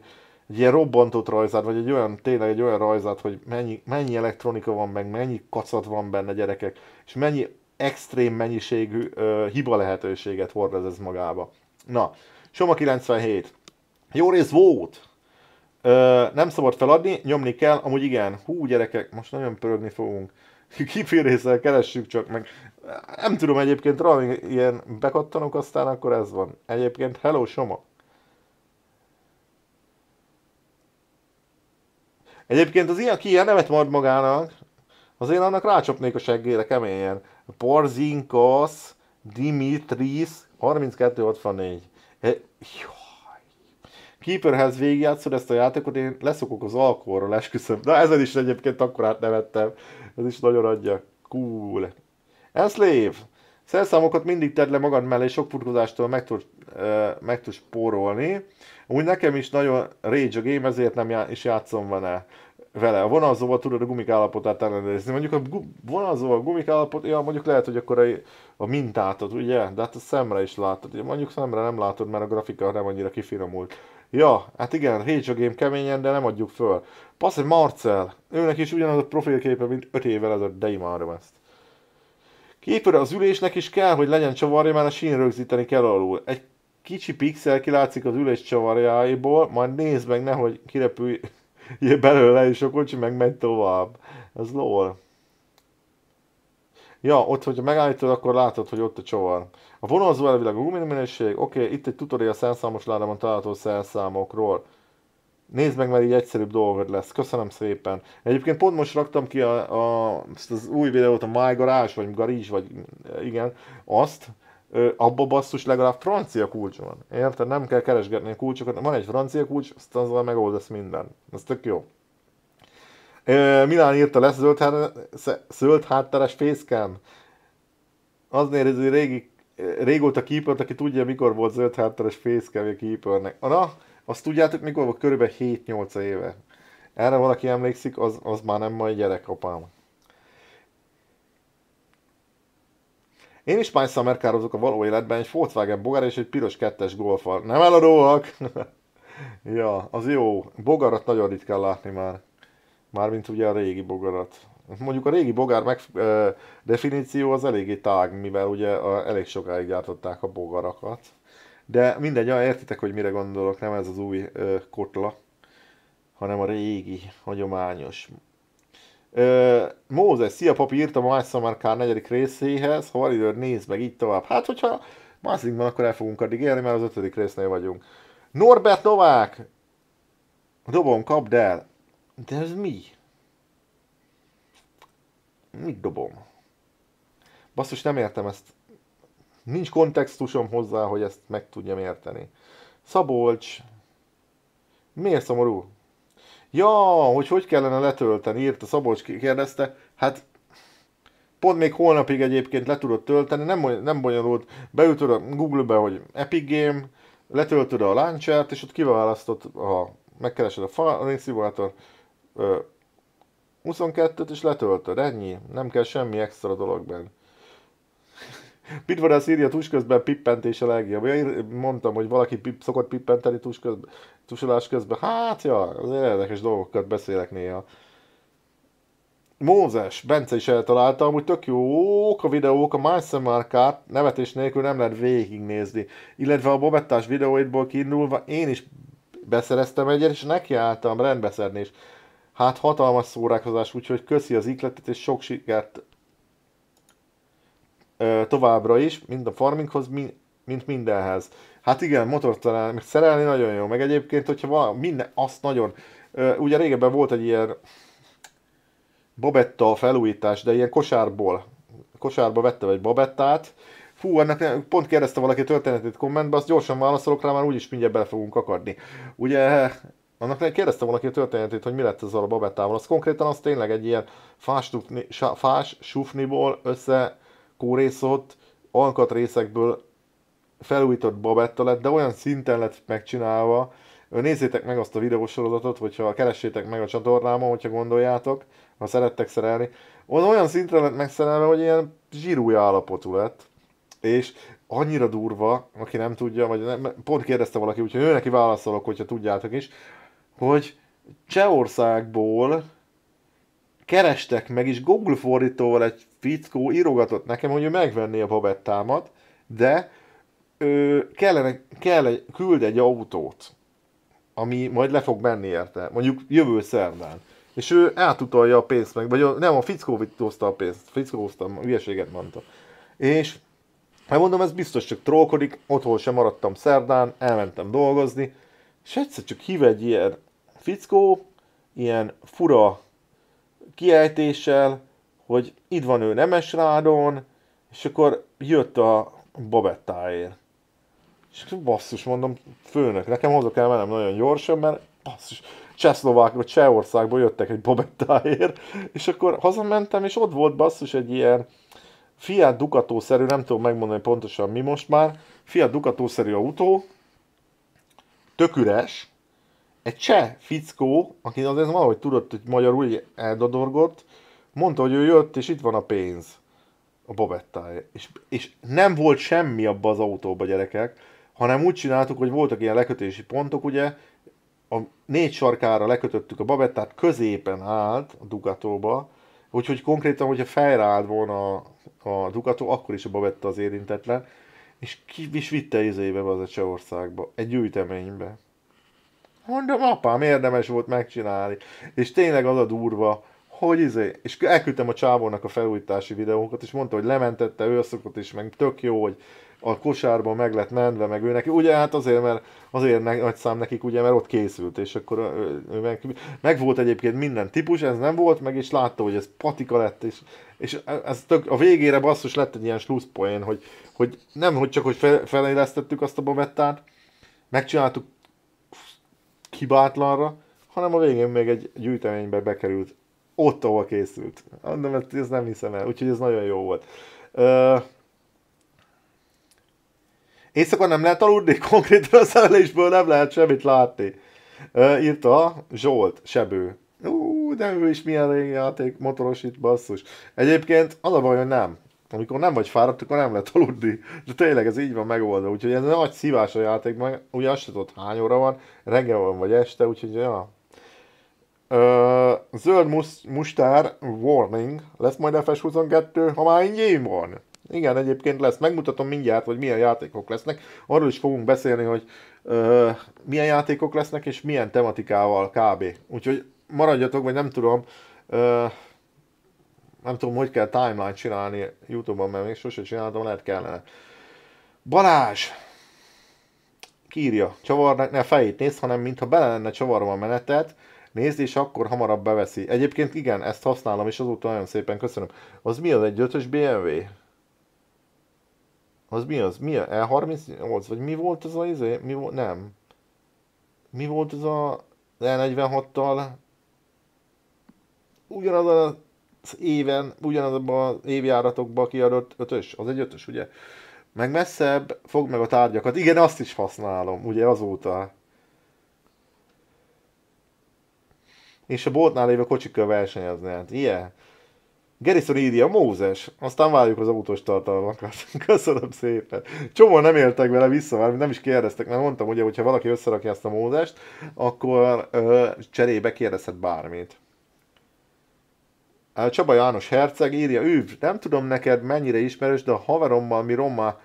egy ilyen robbantott rajzát, vagy egy olyan, tényleg egy olyan rajzát, hogy mennyi, mennyi elektronika van meg, mennyi kacat van benne gyerekek, és mennyi extrém mennyiségű ö, hiba lehetőséget hordoz ez magába. Na, Soma 97. Jó rész volt! Ö, nem szabad feladni, nyomni kell, amúgy igen. Hú, gyerekek, most nagyon pörögni fogunk. Kiférészsel keressük csak meg. Nem tudom egyébként, rá ilyen bekattanok, aztán akkor ez van. Egyébként, hello Soma! Egyébként az ilyen, ki ilyen nevet mond magának, az én annak rácsapnék a seggére keményen. Porzinkos Dimitris 3264. E, jaj. Keeperhez végigjátszod ezt a játékot, én leszokok az alkoholról, esküszöm. Na ezen is egyébként akkor átnevettem. Ez is nagyon adja. Cool. Enslave. Szerszámokat mindig tedd le magad mellé, sok futkozástól meg tudod meg tud spórolni. Úgy nekem is nagyon rage a game, ezért nem já- is játszom vele vele. A vonalzóval tudod a gumik állapotát ellenőrizni. Mondjuk a gu- vonalzóval a gumik állapot, ja, mondjuk lehet, hogy akkor a, a mintátod, ugye? De hát a szemre is látod. Mondjuk szemre nem látod, mert a grafika nem annyira kifinomult. Ja, hát igen, Rage a Game keményen, de nem adjuk föl. Passz egy Marcel, őnek is ugyanaz a profilképe, mint 5 évvel ezelőtt, de imádom ezt. Képőre az ülésnek is kell, hogy legyen csavarja, mert a sín rögzíteni kell alul. Egy kicsi pixel kilátszik az ülés csavarjáiból, majd nézd meg, nehogy kirepülj belőle, és a kocsi meg megy tovább. Ez lol. Ja, ott, hogyha megállítod, akkor látod, hogy ott a csavar. A vonalzó elvileg a gumiminőség. Oké, okay, itt egy tutorial szerszámos ládában található szerszámokról. Nézd meg, mert így egyszerűbb dolgod lesz. Köszönöm szépen. Egyébként pont most raktam ki a, a, az új videót, a My Garage, vagy Garage, vagy igen, azt, abba basszus legalább francia kulcs van. Érted? Nem kell keresgetni a kulcsokat. Van egy francia kulcs, azt azzal megoldasz minden. Ez tök jó. Milán írta lesz zöld, hát, zöld hátteres facecam. Az nézi régi, régóta keepert, aki tudja, mikor volt zöld hátteres fészkem a keepernek. Na, azt tudjátok, mikor volt? Körülbelül 7-8 éve. Erre valaki emlékszik, az, az már nem mai gyerek, apám. Én is már szamerkározok a való életben egy Volkswagen Bogár és egy piros kettes golfal. Nem eladóak! ja, az jó. Bogarat nagyon kell látni már. Mármint ugye a régi bogarat. Mondjuk a régi bogár meg, ö, definíció az eléggé tág, mivel ugye a, elég sokáig gyártották a bogarakat. De mindegy, ja, értitek, hogy mire gondolok, nem ez az új ö, kotla, hanem a régi, hagyományos Mózes, szia papi, írtam a Mágy Szamarkár negyedik részéhez, ha van időd, nézd meg, így tovább. Hát, hogyha Mászink van, akkor el fogunk addig élni, mert az ötödik résznél vagyunk. Norbert Novák! Dobom, kapd el! De ez mi? Mit dobom? Basszus, nem értem ezt. Nincs kontextusom hozzá, hogy ezt meg tudjam érteni. Szabolcs. Miért szomorú? Ja, hogy hogy kellene letölteni, írta Szabolcs, kérdezte. Hát pont még holnapig egyébként le tudod tölteni, nem, nem bonyolult. Beütöd a Google-be, hogy Epic Game, letöltöd a launchert, és ott kiválasztod, ha megkeresed a Fire Simulator 22-t, és letöltöd. Ennyi. Nem kell semmi extra dolog benne. Pitvarász írja tus közben pippentés a legjobb. Én mondtam, hogy valaki pip, szokott pippenteni tus közben, tusolás közben. Hát, ja, az érdekes dolgokat beszélek néha. Mózes, Bence is eltalálta, amúgy tök jók a videók, a Májszemárkát nevetés nélkül nem lehet végignézni. Illetve a Bobettás videóidból kiindulva én is beszereztem egyet, és nekiálltam rendbeszedni is. Hát hatalmas szórakozás, úgyhogy köszi az ikletet, és sok sikert továbbra is, mind a farminghoz, mint mindenhez. Hát igen, motor meg szerelni nagyon jó, meg egyébként, hogyha valami, minden, azt nagyon, ugye régebben volt egy ilyen babetta felújítás, de ilyen kosárból, kosárba vettem egy babettát, Fú, ennek pont kérdezte valaki történetét kommentben, azt gyorsan válaszolok rá, már úgyis mindjárt bele fogunk akadni. Ugye annak kérdezte valaki a történetét, hogy mi lett ez a babettával. Az konkrétan az tényleg egy ilyen fás, tufni, fás sufniból össze kórészot, alkatrészekből felújított babetta lett, de olyan szinten lett megcsinálva, Nézzétek meg azt a videósorozatot, hogyha keressétek meg a csatornámon, hogyha gondoljátok, ha szerettek szerelni. Ott olyan szintre lett megszerelve, hogy ilyen zsírúja állapotú lett. És annyira durva, aki nem tudja, vagy nem, pont kérdezte valaki, úgyhogy ő neki válaszolok, hogyha tudjátok is, hogy Csehországból kerestek meg, és Google fordítóval egy fickó írogatott nekem, hogy ő megvenné a babettámat, de ö, kellene, kell egy, küld egy autót, ami majd le fog menni érte, mondjuk jövő szerdán. És ő átutalja a pénzt meg, vagy a, nem, a fickó hozta a pénzt, fickó hozta, hülyeséget mondta. És hát mondom, ez biztos csak trollkodik, otthon sem maradtam szerdán, elmentem dolgozni, és egyszer csak hív egy ilyen fickó, ilyen fura kiejtéssel, hogy itt van ő Nemesrádon, és akkor jött a babettáért. És basszus, mondom, főnök, nekem hozzá kell mennem nagyon gyorsan, mert basszus, vagy Csehországból jöttek egy babettáért, és akkor hazamentem, és ott volt basszus egy ilyen Fiat Ducato-szerű, nem tudom megmondani pontosan mi most már, Fiat Ducato-szerű autó, tök üres, egy cseh fickó, aki azért valahogy tudott, hogy magyarul eldodorgott, Mondta, hogy ő jött, és itt van a pénz. A babettája. És, és nem volt semmi abba az autóba, gyerekek, hanem úgy csináltuk, hogy voltak ilyen lekötési pontok, ugye, a négy sarkára lekötöttük a babettát, középen állt a dugatóba, úgyhogy konkrétan, hogyha fejre volna a, a dugató, akkor is a babetta az érintetlen, és ki is vitte izébe az a Csehországba, egy gyűjteménybe. Mondom, apám, érdemes volt megcsinálni. És tényleg az a durva, hogy izé, és elküldtem a csávónak a felújítási videókat, és mondta, hogy lementette szokott is, meg tök jó, hogy a kosárban meg lett mentve, meg ő neki, ugye hát azért, mert azért ne, nagy szám nekik, ugye, mert ott készült, és akkor ő, ő meg, meg, volt egyébként minden típus, ez nem volt, meg és látta, hogy ez patika lett, és, és ez tök, a végére basszus lett egy ilyen slusszpoén, hogy, hogy nem, hogy csak, hogy fe, felélesztettük azt a babettát, megcsináltuk hibátlanra, hanem a végén még egy gyűjteménybe bekerült ott, ahol készült. mert ez nem hiszem el, úgyhogy ez nagyon jó volt. Ö... éjszaka nem lehet aludni, konkrétan a szerelésből nem lehet semmit látni. Ö, írta Zsolt, sebő. Ú, de ő is milyen régi játék, motoros itt, basszus. Egyébként az a baj, hogy nem. Amikor nem vagy fáradt, akkor nem lehet aludni. De tényleg ez így van megoldva. Úgyhogy ez egy nagy szívás a játék, mert ugye azt se tudod hány óra van, reggel van vagy este, úgyhogy ja, zöld mus- mustár warning, lesz majd FS22, ha már ingyém van. Igen, egyébként lesz. Megmutatom mindjárt, hogy milyen játékok lesznek. Arról is fogunk beszélni, hogy ö, milyen játékok lesznek, és milyen tematikával kb. Úgyhogy maradjatok, vagy nem tudom, ö, nem tudom, hogy kell timeline csinálni Youtube-on, mert még sose csináltam, lehet kellene. Balázs! Kírja, csavarnak ne fejét néz, hanem mintha bele lenne csavarva a menetet, nézd, és akkor hamarabb beveszi. Egyébként igen, ezt használom, és azóta nagyon szépen köszönöm. Az mi az egy 5-ös BMW? Az mi az? Mi a E38? Vagy mi volt az a izé? Mi volt? Nem. Mi volt az a E46-tal? Ugyanaz a az éven, ugyanaz az évjáratokban kiadott ötös, az egy ötös, ugye? Meg messzebb, fog meg a tárgyakat. Igen, azt is használom, ugye azóta. és a boltnál lévő kocsikkal versenyezni. Hát ilyen. Gerison írja, Mózes, aztán várjuk az autós tartalmakat. Köszönöm szépen. Csomó nem éltek vele vissza, mert nem is kérdeztek, mert mondtam ugye, hogyha valaki összerakja ezt a Mózest, akkor ö, cserébe kérdezhet bármit. Csaba János Herceg írja, ő, nem tudom neked mennyire ismerős, de a haverommal mi rommá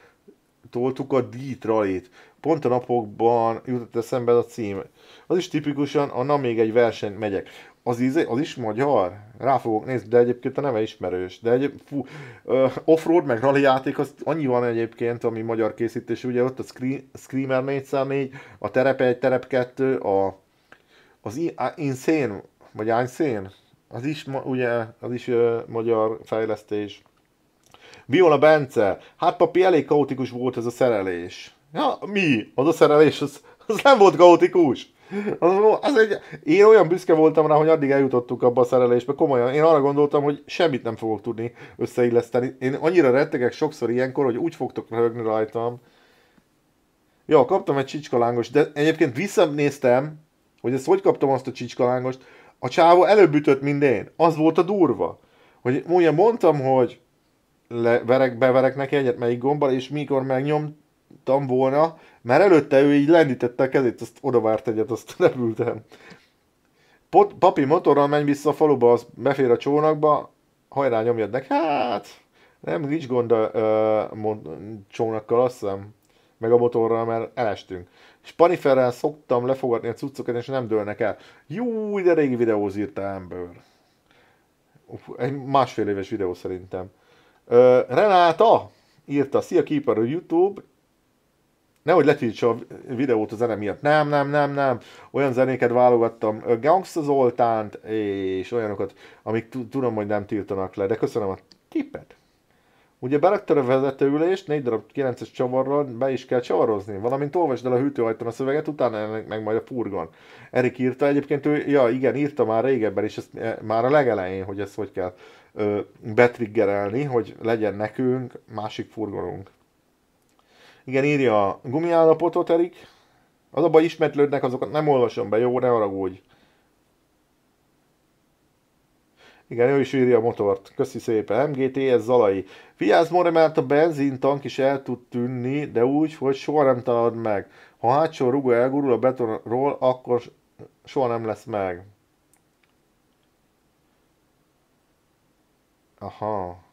toltuk a Detroit pont a napokban jutott eszembe a cím. Az is tipikusan a na még egy verseny megyek. Az, íze, az is magyar? Rá fogok nézni, de egyébként a neve ismerős. De egy, fú, uh, offroad meg rally játék, az annyi van egyébként, ami magyar készítés. Ugye ott a Scream, Screamer 404, a Terep 1, Terep 2, a, az Insane, vagy Insane, az is, ugye, az is uh, magyar fejlesztés. Viola Bence, hát papi elég kaotikus volt ez a szerelés. Ja, mi? Az a szerelés, az, az nem volt kaotikus. Az, az egy, én olyan büszke voltam rá, hogy addig eljutottuk abba a szerelésbe, komolyan. Én arra gondoltam, hogy semmit nem fogok tudni összeilleszteni. Én annyira rettegek sokszor ilyenkor, hogy úgy fogtok röhögni rajtam. Ja, kaptam egy csicskalángost, de egyébként visszanéztem, hogy ezt hogy kaptam azt a csicskalángost. A csávó előbb ütött, mint én. Az volt a durva. Hogy ugye mondtam, hogy leverek, beverek neki egyet melyik gombbal, és mikor megnyom, tudtam volna, mert előtte ő így lendítette a kezét, azt odavárt egyet, azt repültem. Pot, papi motorral menj vissza a faluba, az befér a csónakba, hajrá nyomjad neki. Hát, nem, nincs gond a uh, csónakkal, azt hiszem, meg a motorral, mert elestünk. Paniferrel szoktam lefogadni a cuccokat, és nem dőlnek el. Jó, de régi videóz írta ember. Uf, egy másfél éves videó szerintem. Uh, Renáta írta, szia Keeper, YouTube, nehogy letiltsa a videót a zene miatt. Nem, nem, nem, nem. Olyan zenéket válogattam, Gangsta Zoltánt, és olyanokat, amik tudom, hogy nem tiltanak le, de köszönöm a tippet. Ugye beraktad a vezetőülést, négy darab 9-es csavarral be is kell csavarozni, valamint olvasd el a hűtőhajtón a szöveget, utána meg majd a furgon. Erik írta egyébként, ő, ja igen, írta már régebben is, ezt, e, már a legelején, hogy ezt hogy kell ö, betriggerelni, hogy legyen nekünk másik furgonunk. Igen, írja a gumiállapotot, Erik. Az abban ismétlődnek, azokat nem olvasom be, jó, ne haragudj. Igen, ő is írja a motort. Köszi szépen. ez Zalai. Vigyázz, More, mert a benzintank is el tud tűnni, de úgy, hogy soha nem talad meg. Ha a hátsó rugó elgurul a betonról, akkor soha nem lesz meg. Aha.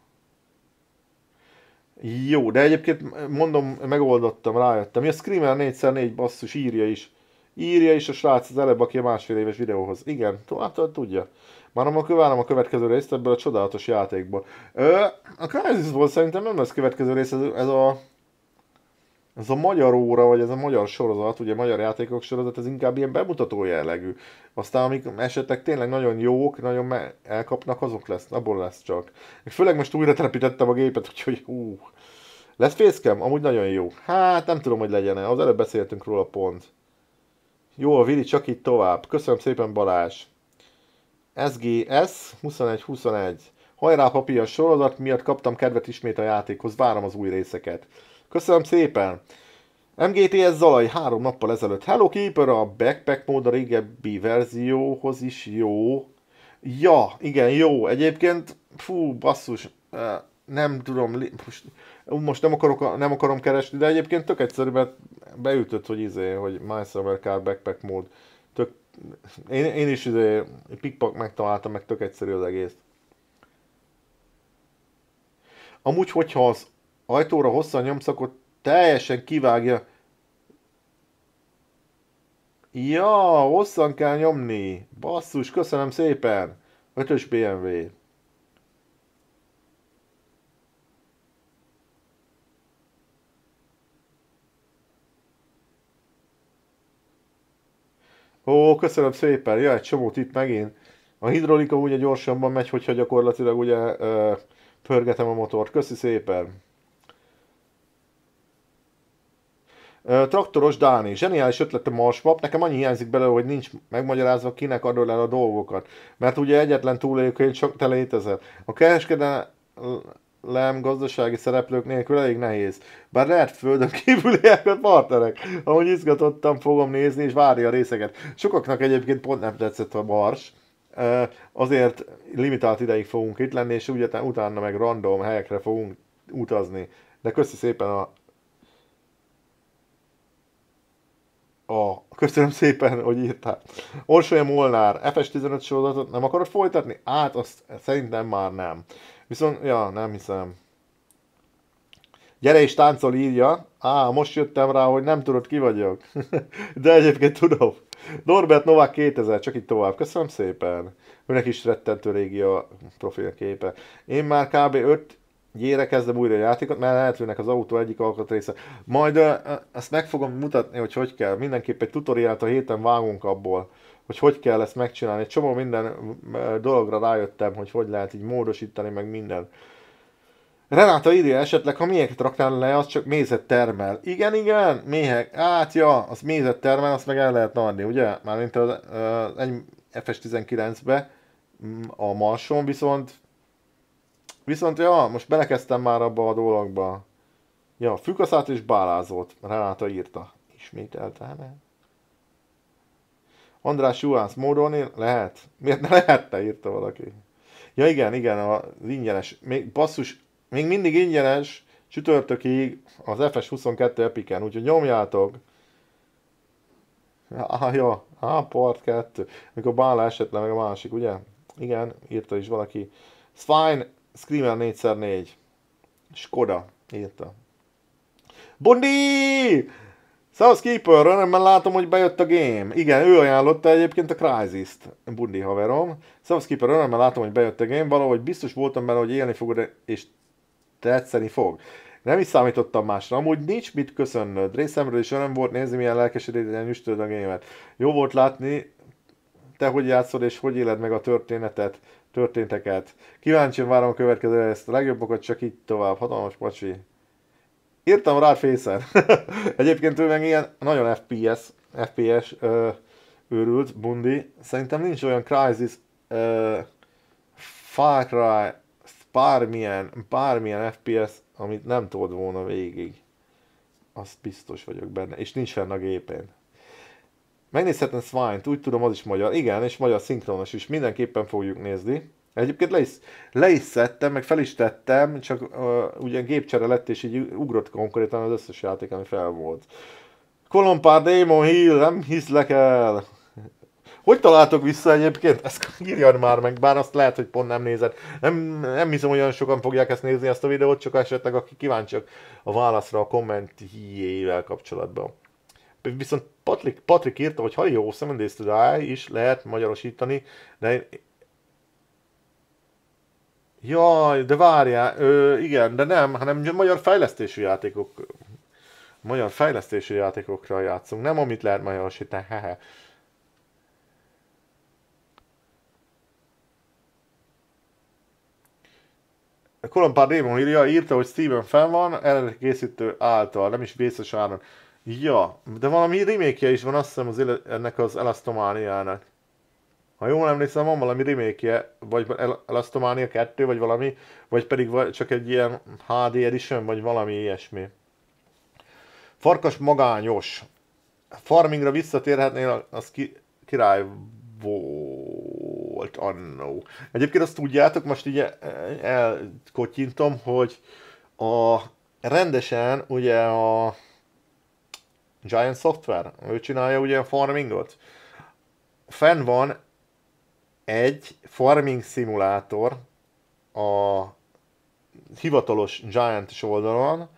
Jó, de egyébként mondom, megoldottam, rájöttem. Mi a Screamer 4x4 basszus írja is. Írja is a srác az előbb, aki a másfél éves videóhoz. Igen, hát, hát tudja. Már amikor várom a következő részt ebből a csodálatos játékból. Ö, a Crysis volt szerintem nem lesz következő rész, ez, ez a ez a magyar óra, vagy ez a magyar sorozat, ugye magyar játékok sorozat, ez inkább ilyen bemutató jellegű. Aztán amik esetek tényleg nagyon jók, nagyon elkapnak, azok lesz, abból lesz csak. És főleg most újra telepítettem a gépet, úgyhogy hú. Lesz fészkem? Amúgy nagyon jó. Hát nem tudom, hogy legyen-e. Az előbb beszéltünk róla pont. Jó a Vili, csak itt tovább. Köszönöm szépen Balázs. SGS 2121. Hajrá papír, a sorozat miatt kaptam kedvet ismét a játékhoz, várom az új részeket. Köszönöm szépen! MGTS Zalai három nappal ezelőtt. Hello Keeper a Backpack mód a régebbi verzióhoz is jó. Ja, igen, jó. Egyébként, fú, basszus, nem tudom, most nem, akarok, nem akarom keresni, de egyébként tök egyszerű, mert beütött, hogy izé, hogy My Summer Car Backpack mód. Tök, én, én is izé, pikpak megtaláltam, meg tök egyszerű az egész. Amúgy, hogyha az ajtóra hosszan nyomsz, akkor teljesen kivágja. Ja, hosszan kell nyomni. Basszus, köszönöm szépen. 5-ös BMW. Ó, köszönöm szépen, ja, egy csomót itt megint. A hidrolika ugye gyorsabban megy, hogyha gyakorlatilag ugye pörgetem a motort. Köszi szépen! Traktoros Dáni, zseniális ötlet a marsvap, nekem annyi hiányzik belőle, hogy nincs megmagyarázva, kinek adod el a dolgokat. Mert ugye egyetlen túlélőként csak te létezel. A kereskedelem gazdasági szereplők nélkül elég nehéz. Bár lehet földön kívüliek partnerek. ahogy izgatottan fogom nézni és várja a részeket. Sokaknak egyébként pont nem tetszett a mars. Azért limitált ideig fogunk itt lenni, és ugye utána meg random helyekre fogunk utazni. De köszi szépen a a... Köszönöm szépen, hogy írtál. Orsolya Molnár, FS15 sorozatot nem akarod folytatni? Át, azt szerintem már nem. Viszont, ja, nem hiszem. Gyere és táncol írja. Á, most jöttem rá, hogy nem tudod ki vagyok. De egyébként tudom. Norbert Novák 2000, csak itt tovább. Köszönöm szépen. Önnek is rettentő régi a profilképe. Én már kb. 5 Jére kezdem újra a játékot, mert eltűnnek az autó egyik alkatrésze. Majd ezt meg fogom mutatni, hogy hogy kell. Mindenképp egy tutoriált a héten vágunk abból, hogy hogy kell ezt megcsinálni. Egy csomó minden dologra rájöttem, hogy hogy lehet így módosítani, meg minden. Renáta írja esetleg, ha méheket raknál le, az csak mézet termel. Igen, igen, méhek. Hát, ja, az mézet termel, azt meg el lehet adni, ugye? Mármint az, az, az FS19-be a Marson viszont Viszont ja, most belekezdtem már abba a dologba. Ja, fükaszát és bálázott, Renáta írta. Ismételtem el. András Juhász módolni lehet? Miért ne lehetne, írta valaki. Ja igen, igen, az ingyenes. Még, basszus, még mindig ingyenes csütörtökig az FS22 epiken, úgyhogy nyomjátok. Ah, ja, ah, part 2. Mikor Bála esett le meg a másik, ugye? Igen, írta is valaki. Fine. Screamer 4x4. Skoda írta. Bondi! Szavasz Keeper, örömmel látom, hogy bejött a game. Igen, ő ajánlotta egyébként a Crysis-t, Bundi haverom. Szavasz Keeper, örömmel látom, hogy bejött a game. Valahogy biztos voltam benne, hogy élni fogod, és tetszeni fog. Nem is számítottam másra. Amúgy nincs mit köszönnöd. Részemről is öröm volt nézni, milyen lelkesedéten üstöd a gémet. Jó volt látni, te hogy játszod és hogy éled meg a történetet történteket. Kíváncsian várom a következő ezt a legjobbokat, csak így tovább. Hatalmas pacsi. Írtam rád fészen. Egyébként ő meg ilyen nagyon FPS, FPS ö, őrült, bundi. Szerintem nincs olyan Crysis, ö, Far Cry, bármilyen, bármilyen FPS, amit nem tudod volna végig. Azt biztos vagyok benne. És nincs fenn a gépén. Megnézhetem Swine-t, úgy tudom, az is magyar. Igen, és magyar szinkronos is. Mindenképpen fogjuk nézni. Egyébként le is, le is szedtem, meg fel is tettem, csak uh, ugye gépcsere lett, és így ugrott konkrétan az összes játék, ami fel volt. Kolompár Démon Hill, nem hiszlek el! Hogy találtok vissza egyébként? Ezt írjad már meg, bár azt lehet, hogy pont nem nézed. Nem, nem hiszem, hogy olyan sokan fogják ezt nézni, ezt a videót, csak esetleg akik kíváncsiak a válaszra a komment kapcsolatban. Viszont Patrik, Patrik írta, hogy Harry Jó Seven Days to Die is lehet magyarosítani, de én... Jaj, de várjál, ö, igen, de nem, hanem magyar fejlesztésű játékok, magyar fejlesztésű játékokra játszunk, nem amit lehet magyarosítani, hehe. Kolompár Démon írja, írta, hogy Steven fenn van, eredeti készítő által, nem is vészes áron. Ja, de valami remake is van, azt hiszem az, ennek az Elastomániának. Ha jól emlékszem, van valami remake vagy Elastománia 2, vagy valami, vagy pedig csak egy ilyen HD edition, vagy valami ilyesmi. Farkas magányos. Farmingra visszatérhetnél, az ki, király volt annó. Egyébként azt tudjátok, most így elkotyintom, hogy a rendesen ugye a Giant Software, ő csinálja ugye a farmingot. Fenn van egy farming szimulátor a hivatalos Giant oldalon,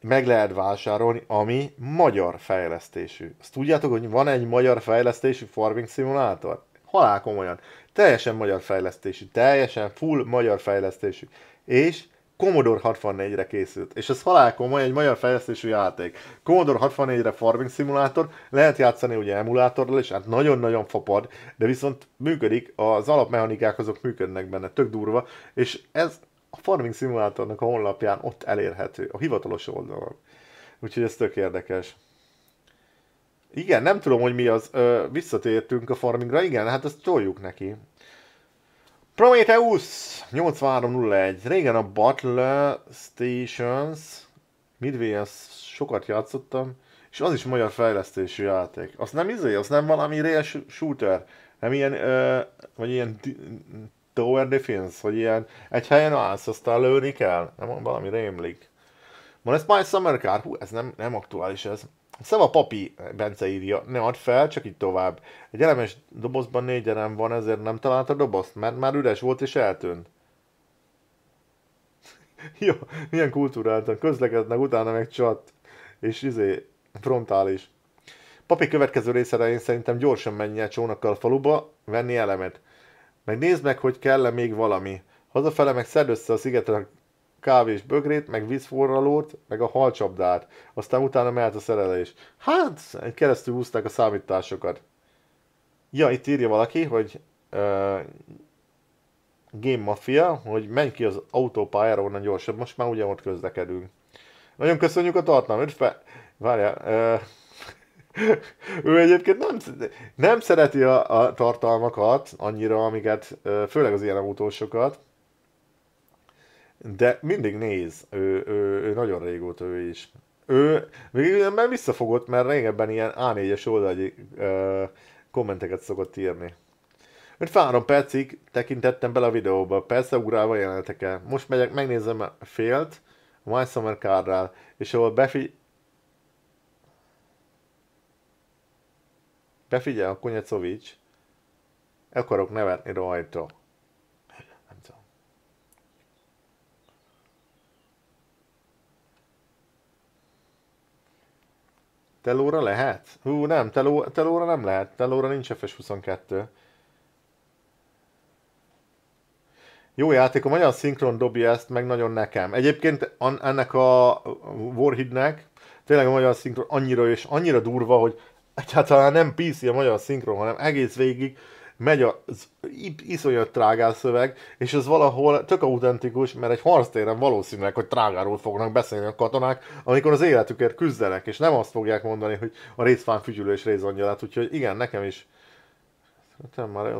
meg lehet vásárolni, ami magyar fejlesztésű. Azt tudjátok, hogy van egy magyar fejlesztésű farming szimulátor? Halál komolyan. Teljesen magyar fejlesztésű, teljesen full magyar fejlesztésű. És Commodore 64-re készült, és ez halál komoly, egy magyar fejlesztésű játék. Commodore 64-re farming szimulátor, lehet játszani ugye emulátorral, és hát nagyon-nagyon fapad, de viszont működik, az alapmechanikák azok működnek benne, tök durva, és ez a farming szimulátornak a honlapján ott elérhető, a hivatalos oldalon. Úgyhogy ez tök érdekes. Igen, nem tudom, hogy mi az. Ö, visszatértünk a farmingra. Igen, hát ezt toljuk neki. Prometheus 8301. Régen a Battle Stations midway sokat játszottam, és az is magyar fejlesztésű játék. Az nem izé, az nem valami real shooter, nem ilyen, ö, vagy ilyen tower defense, vagy ilyen egy helyen állsz, aztán lőni kell. Nem valami rémlik. Van ez My Summer Car? Hú, ez nem, nem aktuális ez. Hát szava Papi Bence írja, ne add fel, csak így tovább. Egy elemes dobozban négy elem van, ezért nem találta a dobozt, mert már üres volt és eltűnt. Jó, milyen kultúráltan közlekednek, utána meg csat, és izé, frontális. Papi következő részére én szerintem gyorsan menjen csónakkal faluba, venni elemet. Meg nézd meg, hogy kell -e még valami. Hazafele meg szedd össze a szigetre kávés bögrét, meg vízforralót, meg a halcsapdát. Aztán utána mehet a szerelés. Hát, keresztül húzták a számításokat. Ja, itt írja valaki, hogy uh, Game Mafia, hogy menj ki az autópályára onnan gyorsabb, most már ugye ott közlekedünk. Nagyon köszönjük a tartalmat, Ötfe... Várjál, uh, ő egyébként nem, nem szereti a, a tartalmakat annyira, amiket, uh, főleg az ilyen autósokat, de mindig néz, ő, ő, ő nagyon régóta ő is. Ő még már visszafogott, mert régebben ilyen A4-es oldali kommenteket szokott írni. 53 percig tekintettem bele a videóba, persze ugrálva jelentek el. Most megyek, megnézem a félt, My Summer Carrel, és ahol befi... Befigyel a Kunyacovics, akarok nevetni rajta. Telóra lehet? Hú, nem, teló, telóra nem lehet. Telóra nincs FS22. Jó játék, a magyar szinkron dobja ezt meg nagyon nekem. Egyébként ennek a Warheadnek tényleg a magyar szinkron annyira és annyira durva, hogy egyáltalán nem PC a magyar szinkron, hanem egész végig megy az iszonyat trágás szöveg, és ez valahol tök autentikus, mert egy harctéren valószínűleg, hogy trágáról fognak beszélni a katonák, amikor az életükért küzdenek, és nem azt fogják mondani, hogy a részfán fügyülő és rézangyalát, úgyhogy igen, nekem is. Szerintem már...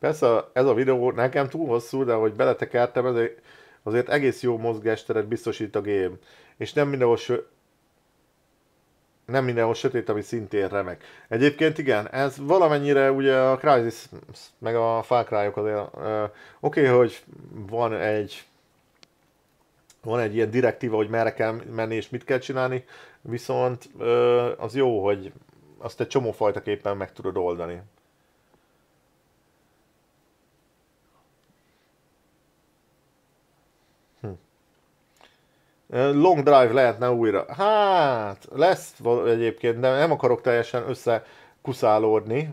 Persze ez a videó nekem túl hosszú, de hogy beletekertem, ezért azért egész jó mozgásteret biztosít a game, és nem mindenhol sö... nem mindenhol sötét, ami szintén remek. Egyébként igen, ez valamennyire ugye a Crysis meg a Far cry azért oké, okay, hogy van egy van egy ilyen direktíva, hogy merre kell menni és mit kell csinálni, viszont az jó, hogy azt egy csomó fajtaképpen meg tudod oldani. Long drive lehetne újra. Hát, lesz egyébként, de nem akarok teljesen összekuszálódni.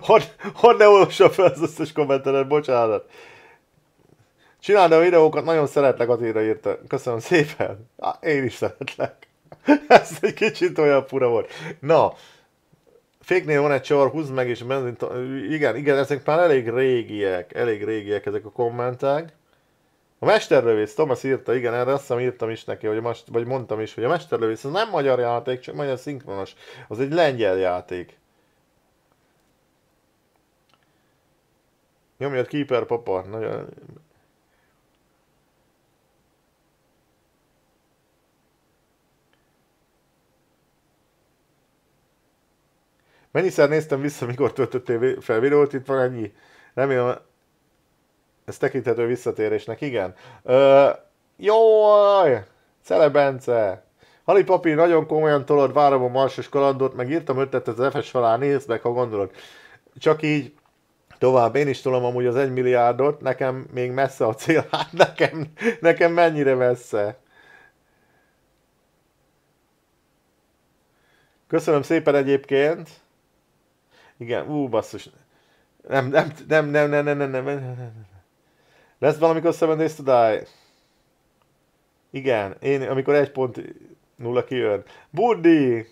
Hadd had ne olvassa fel az összes kommentet, bocsánat. Csináld a videókat, nagyon szeretlek, Attila írta. Köszönöm szépen. Há, én is szeretlek. Ez egy kicsit olyan fura volt. Na, Féknél van egy csavar, húzd meg és benzint... Igen, igen, ezek már elég régiek, elég régiek ezek a kommentek. A mesterlövész, Thomas írta, igen, erre azt hiszem írtam is neki, hogy most, vagy mondtam is, hogy a mesterlövész az nem magyar játék, csak magyar szinkronos. Az egy lengyel játék. Nyomjad Keeper Papa, nagyon Mennyiszer néztem vissza, mikor töltöttél fel videót, itt van ennyi. Remélem, ez tekinthető visszatérésnek, igen. Ö, jaj! Bence! Hali papi, nagyon komolyan tolod, várom a marsos kalandot, meg írtam ötletet az FS falá, nézd meg, ha gondolod. Csak így tovább, én is tolom amúgy az egy milliárdot, nekem még messze a cél, hát nekem, nekem mennyire messze. Köszönöm szépen egyébként. Igen, ú, basszus. Nem, nem, nem, nem, nem, nem, nem, nem, nem, nem. Lesz valamikor Seven Days to Die. Igen, én amikor egy pont nulla kijön. Buddy.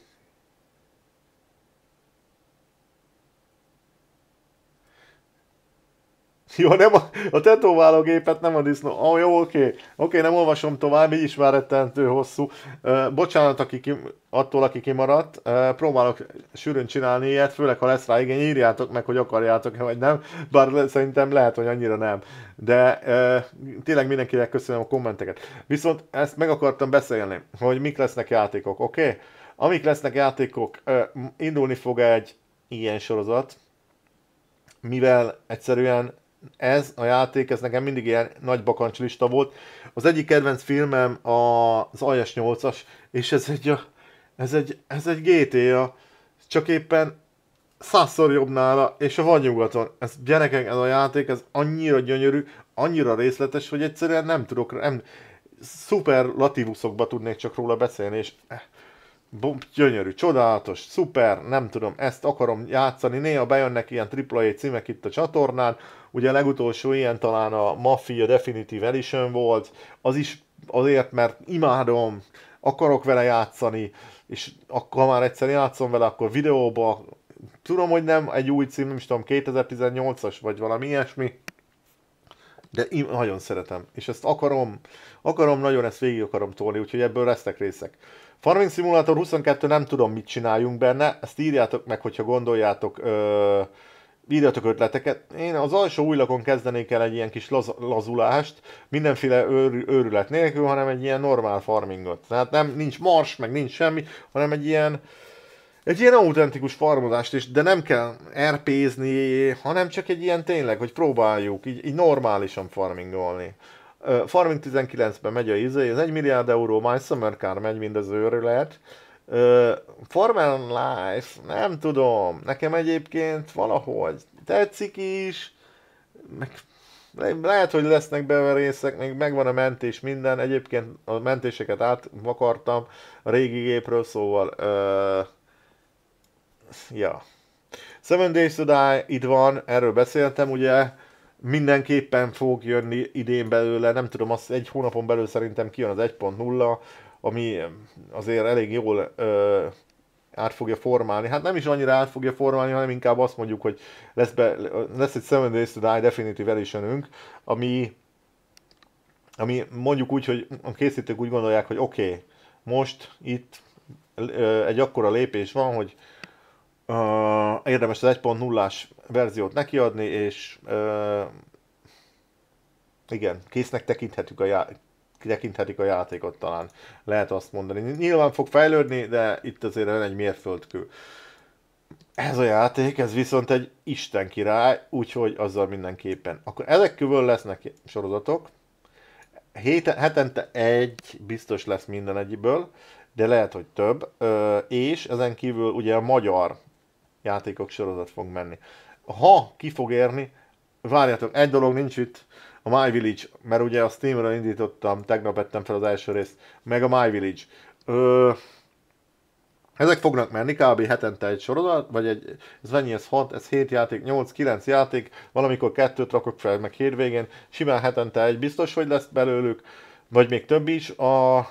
Jó, nem a, a tetoválógépet nem a disznó. Ah, oh, jó, oké. Okay. Oké, okay, nem olvasom tovább, így is már rettentő hosszú. Uh, bocsánat aki ki, attól, aki kimaradt. Uh, próbálok sűrűn csinálni ilyet, főleg ha lesz rá igény, írjátok meg, hogy akarjátok-e vagy nem. Bár szerintem lehet, hogy annyira nem. De uh, tényleg mindenkinek köszönöm a kommenteket. Viszont ezt meg akartam beszélni, hogy mik lesznek játékok, oké? Okay? Amik lesznek játékok, uh, indulni fog egy ilyen sorozat, mivel egyszerűen ez a játék, ez nekem mindig ilyen nagy bakancslista volt. Az egyik kedvenc filmem az Aljas 8-as, és ez egy, ez egy, ez egy GTA, csak éppen százszor jobb nála, és a vadnyugaton. Ez gyerekek, ez a játék, ez annyira gyönyörű, annyira részletes, hogy egyszerűen nem tudok, nem, szuper latívuszokba tudnék csak róla beszélni, és eh, gyönyörű, csodálatos, szuper, nem tudom, ezt akarom játszani. Néha bejönnek ilyen AAA címek itt a csatornán, ugye a legutolsó ilyen talán a Mafia Definitive Edition volt, az is azért, mert imádom, akarok vele játszani, és akkor ha már egyszer játszom vele, akkor videóba, tudom, hogy nem egy új cím, nem is tudom, 2018-as vagy valami ilyesmi, de én nagyon szeretem, és ezt akarom, akarom nagyon, ezt végig akarom tolni, úgyhogy ebből lesznek részek. Farming Simulator 22 nem tudom, mit csináljunk benne, ezt írjátok meg, hogyha gondoljátok, ö, írjátok ötleteket. Én az alsó újlakon kezdenék el egy ilyen kis laz, lazulást, mindenféle őr, őrület nélkül, hanem egy ilyen normál farmingot. Tehát nem, nincs mars, meg nincs semmi, hanem egy ilyen, egy ilyen autentikus farmozást is, de nem kell RP-zni, hanem csak egy ilyen tényleg, hogy próbáljuk így, így normálisan farmingolni. Uh, Farming 19-ben megy a izé, ez 1 milliárd euró, My Summer Car megy az őrület. Uh, Farm and Life, nem tudom, nekem egyébként valahogy tetszik is, meg lehet, hogy lesznek beverészek, még megvan a mentés minden, egyébként a mentéseket átvakartam a régi gépről, szóval uh, ja. Seven Days to Die itt van, erről beszéltem, ugye mindenképpen fog jönni idén belőle, nem tudom, az egy hónapon belül szerintem kijön az 1.0, ami azért elég jól ö, át fogja formálni. Hát nem is annyira át fogja formálni, hanem inkább azt mondjuk, hogy lesz, be, lesz egy Seven Days to Die Definitive edition ami, ami mondjuk úgy, hogy a készítők úgy gondolják, hogy oké, okay, most itt ö, egy akkora lépés van, hogy uh, érdemes az 1.0-as verziót nekiadni, és uh, igen, késznek tekinthetjük a já- tekinthetik a játékot talán, lehet azt mondani. Nyilván fog fejlődni, de itt azért van egy mérföldkő. Ez a játék, ez viszont egy Isten király, úgyhogy azzal mindenképpen. Akkor ezek kívül lesznek sorozatok, Héten, hetente egy biztos lesz minden egyiből, de lehet, hogy több, és ezen kívül ugye a magyar játékok sorozat fog menni. Ha ki fog érni, várjátok, egy dolog nincs itt, a My Village, mert ugye a steam indítottam, tegnap vettem fel az első részt, meg a My Village. Ö, ezek fognak menni, kb. hetente egy sorozat, vagy egy, ez mennyi, ez 6, ez 7 játék, 8-9 játék, valamikor kettőt rakok fel, meg hétvégén, simán hetente egy biztos, hogy lesz belőlük, vagy még több is, a,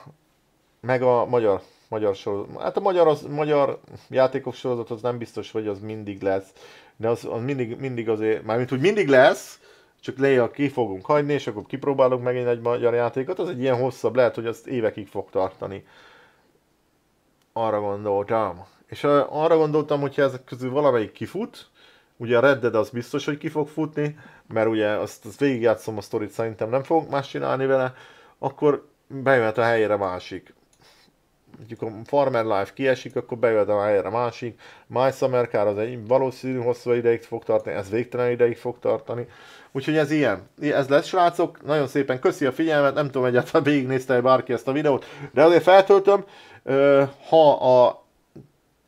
meg a magyar magyar sorozat, hát a magyar, az, magyar játékos sorozat az nem biztos, hogy az mindig lesz, de az, az mindig, mindig azért, mármint hogy mindig lesz, csak néha ki fogunk hagyni, és akkor kipróbálunk megint egy magyar játékot, az egy ilyen hosszabb, lehet, hogy azt évekig fog tartani. Arra gondoltam. És arra gondoltam, hogy ezek közül valamelyik kifut, ugye a Red Dead az biztos, hogy ki fog futni, mert ugye azt, azt végigjátszom a sztorit, szerintem nem fogok más csinálni vele, akkor bejöhet a helyére másik mondjuk a Farmer Life kiesik, akkor bejöhet a helyre másik. My Summer Car az egy valószínű hosszú ideig fog tartani, ez végtelen ideig fog tartani. Úgyhogy ez ilyen. Ez lesz, srácok. Nagyon szépen köszi a figyelmet. Nem tudom, egyáltalán végignézte -e bárki ezt a videót, de azért feltöltöm. Ha a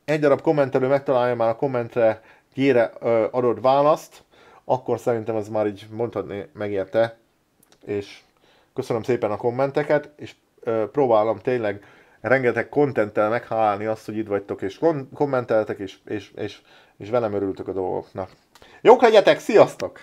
egy darab kommentelő megtalálja már a kommentre kére adott választ, akkor szerintem ez már így mondhatni megérte. És köszönöm szépen a kommenteket, és próbálom tényleg rengeteg kontenttel meghálni azt, hogy itt vagytok, és kon- kommenteltek, és, és, és, és velem örültök a dolgoknak. Jók legyetek, sziasztok!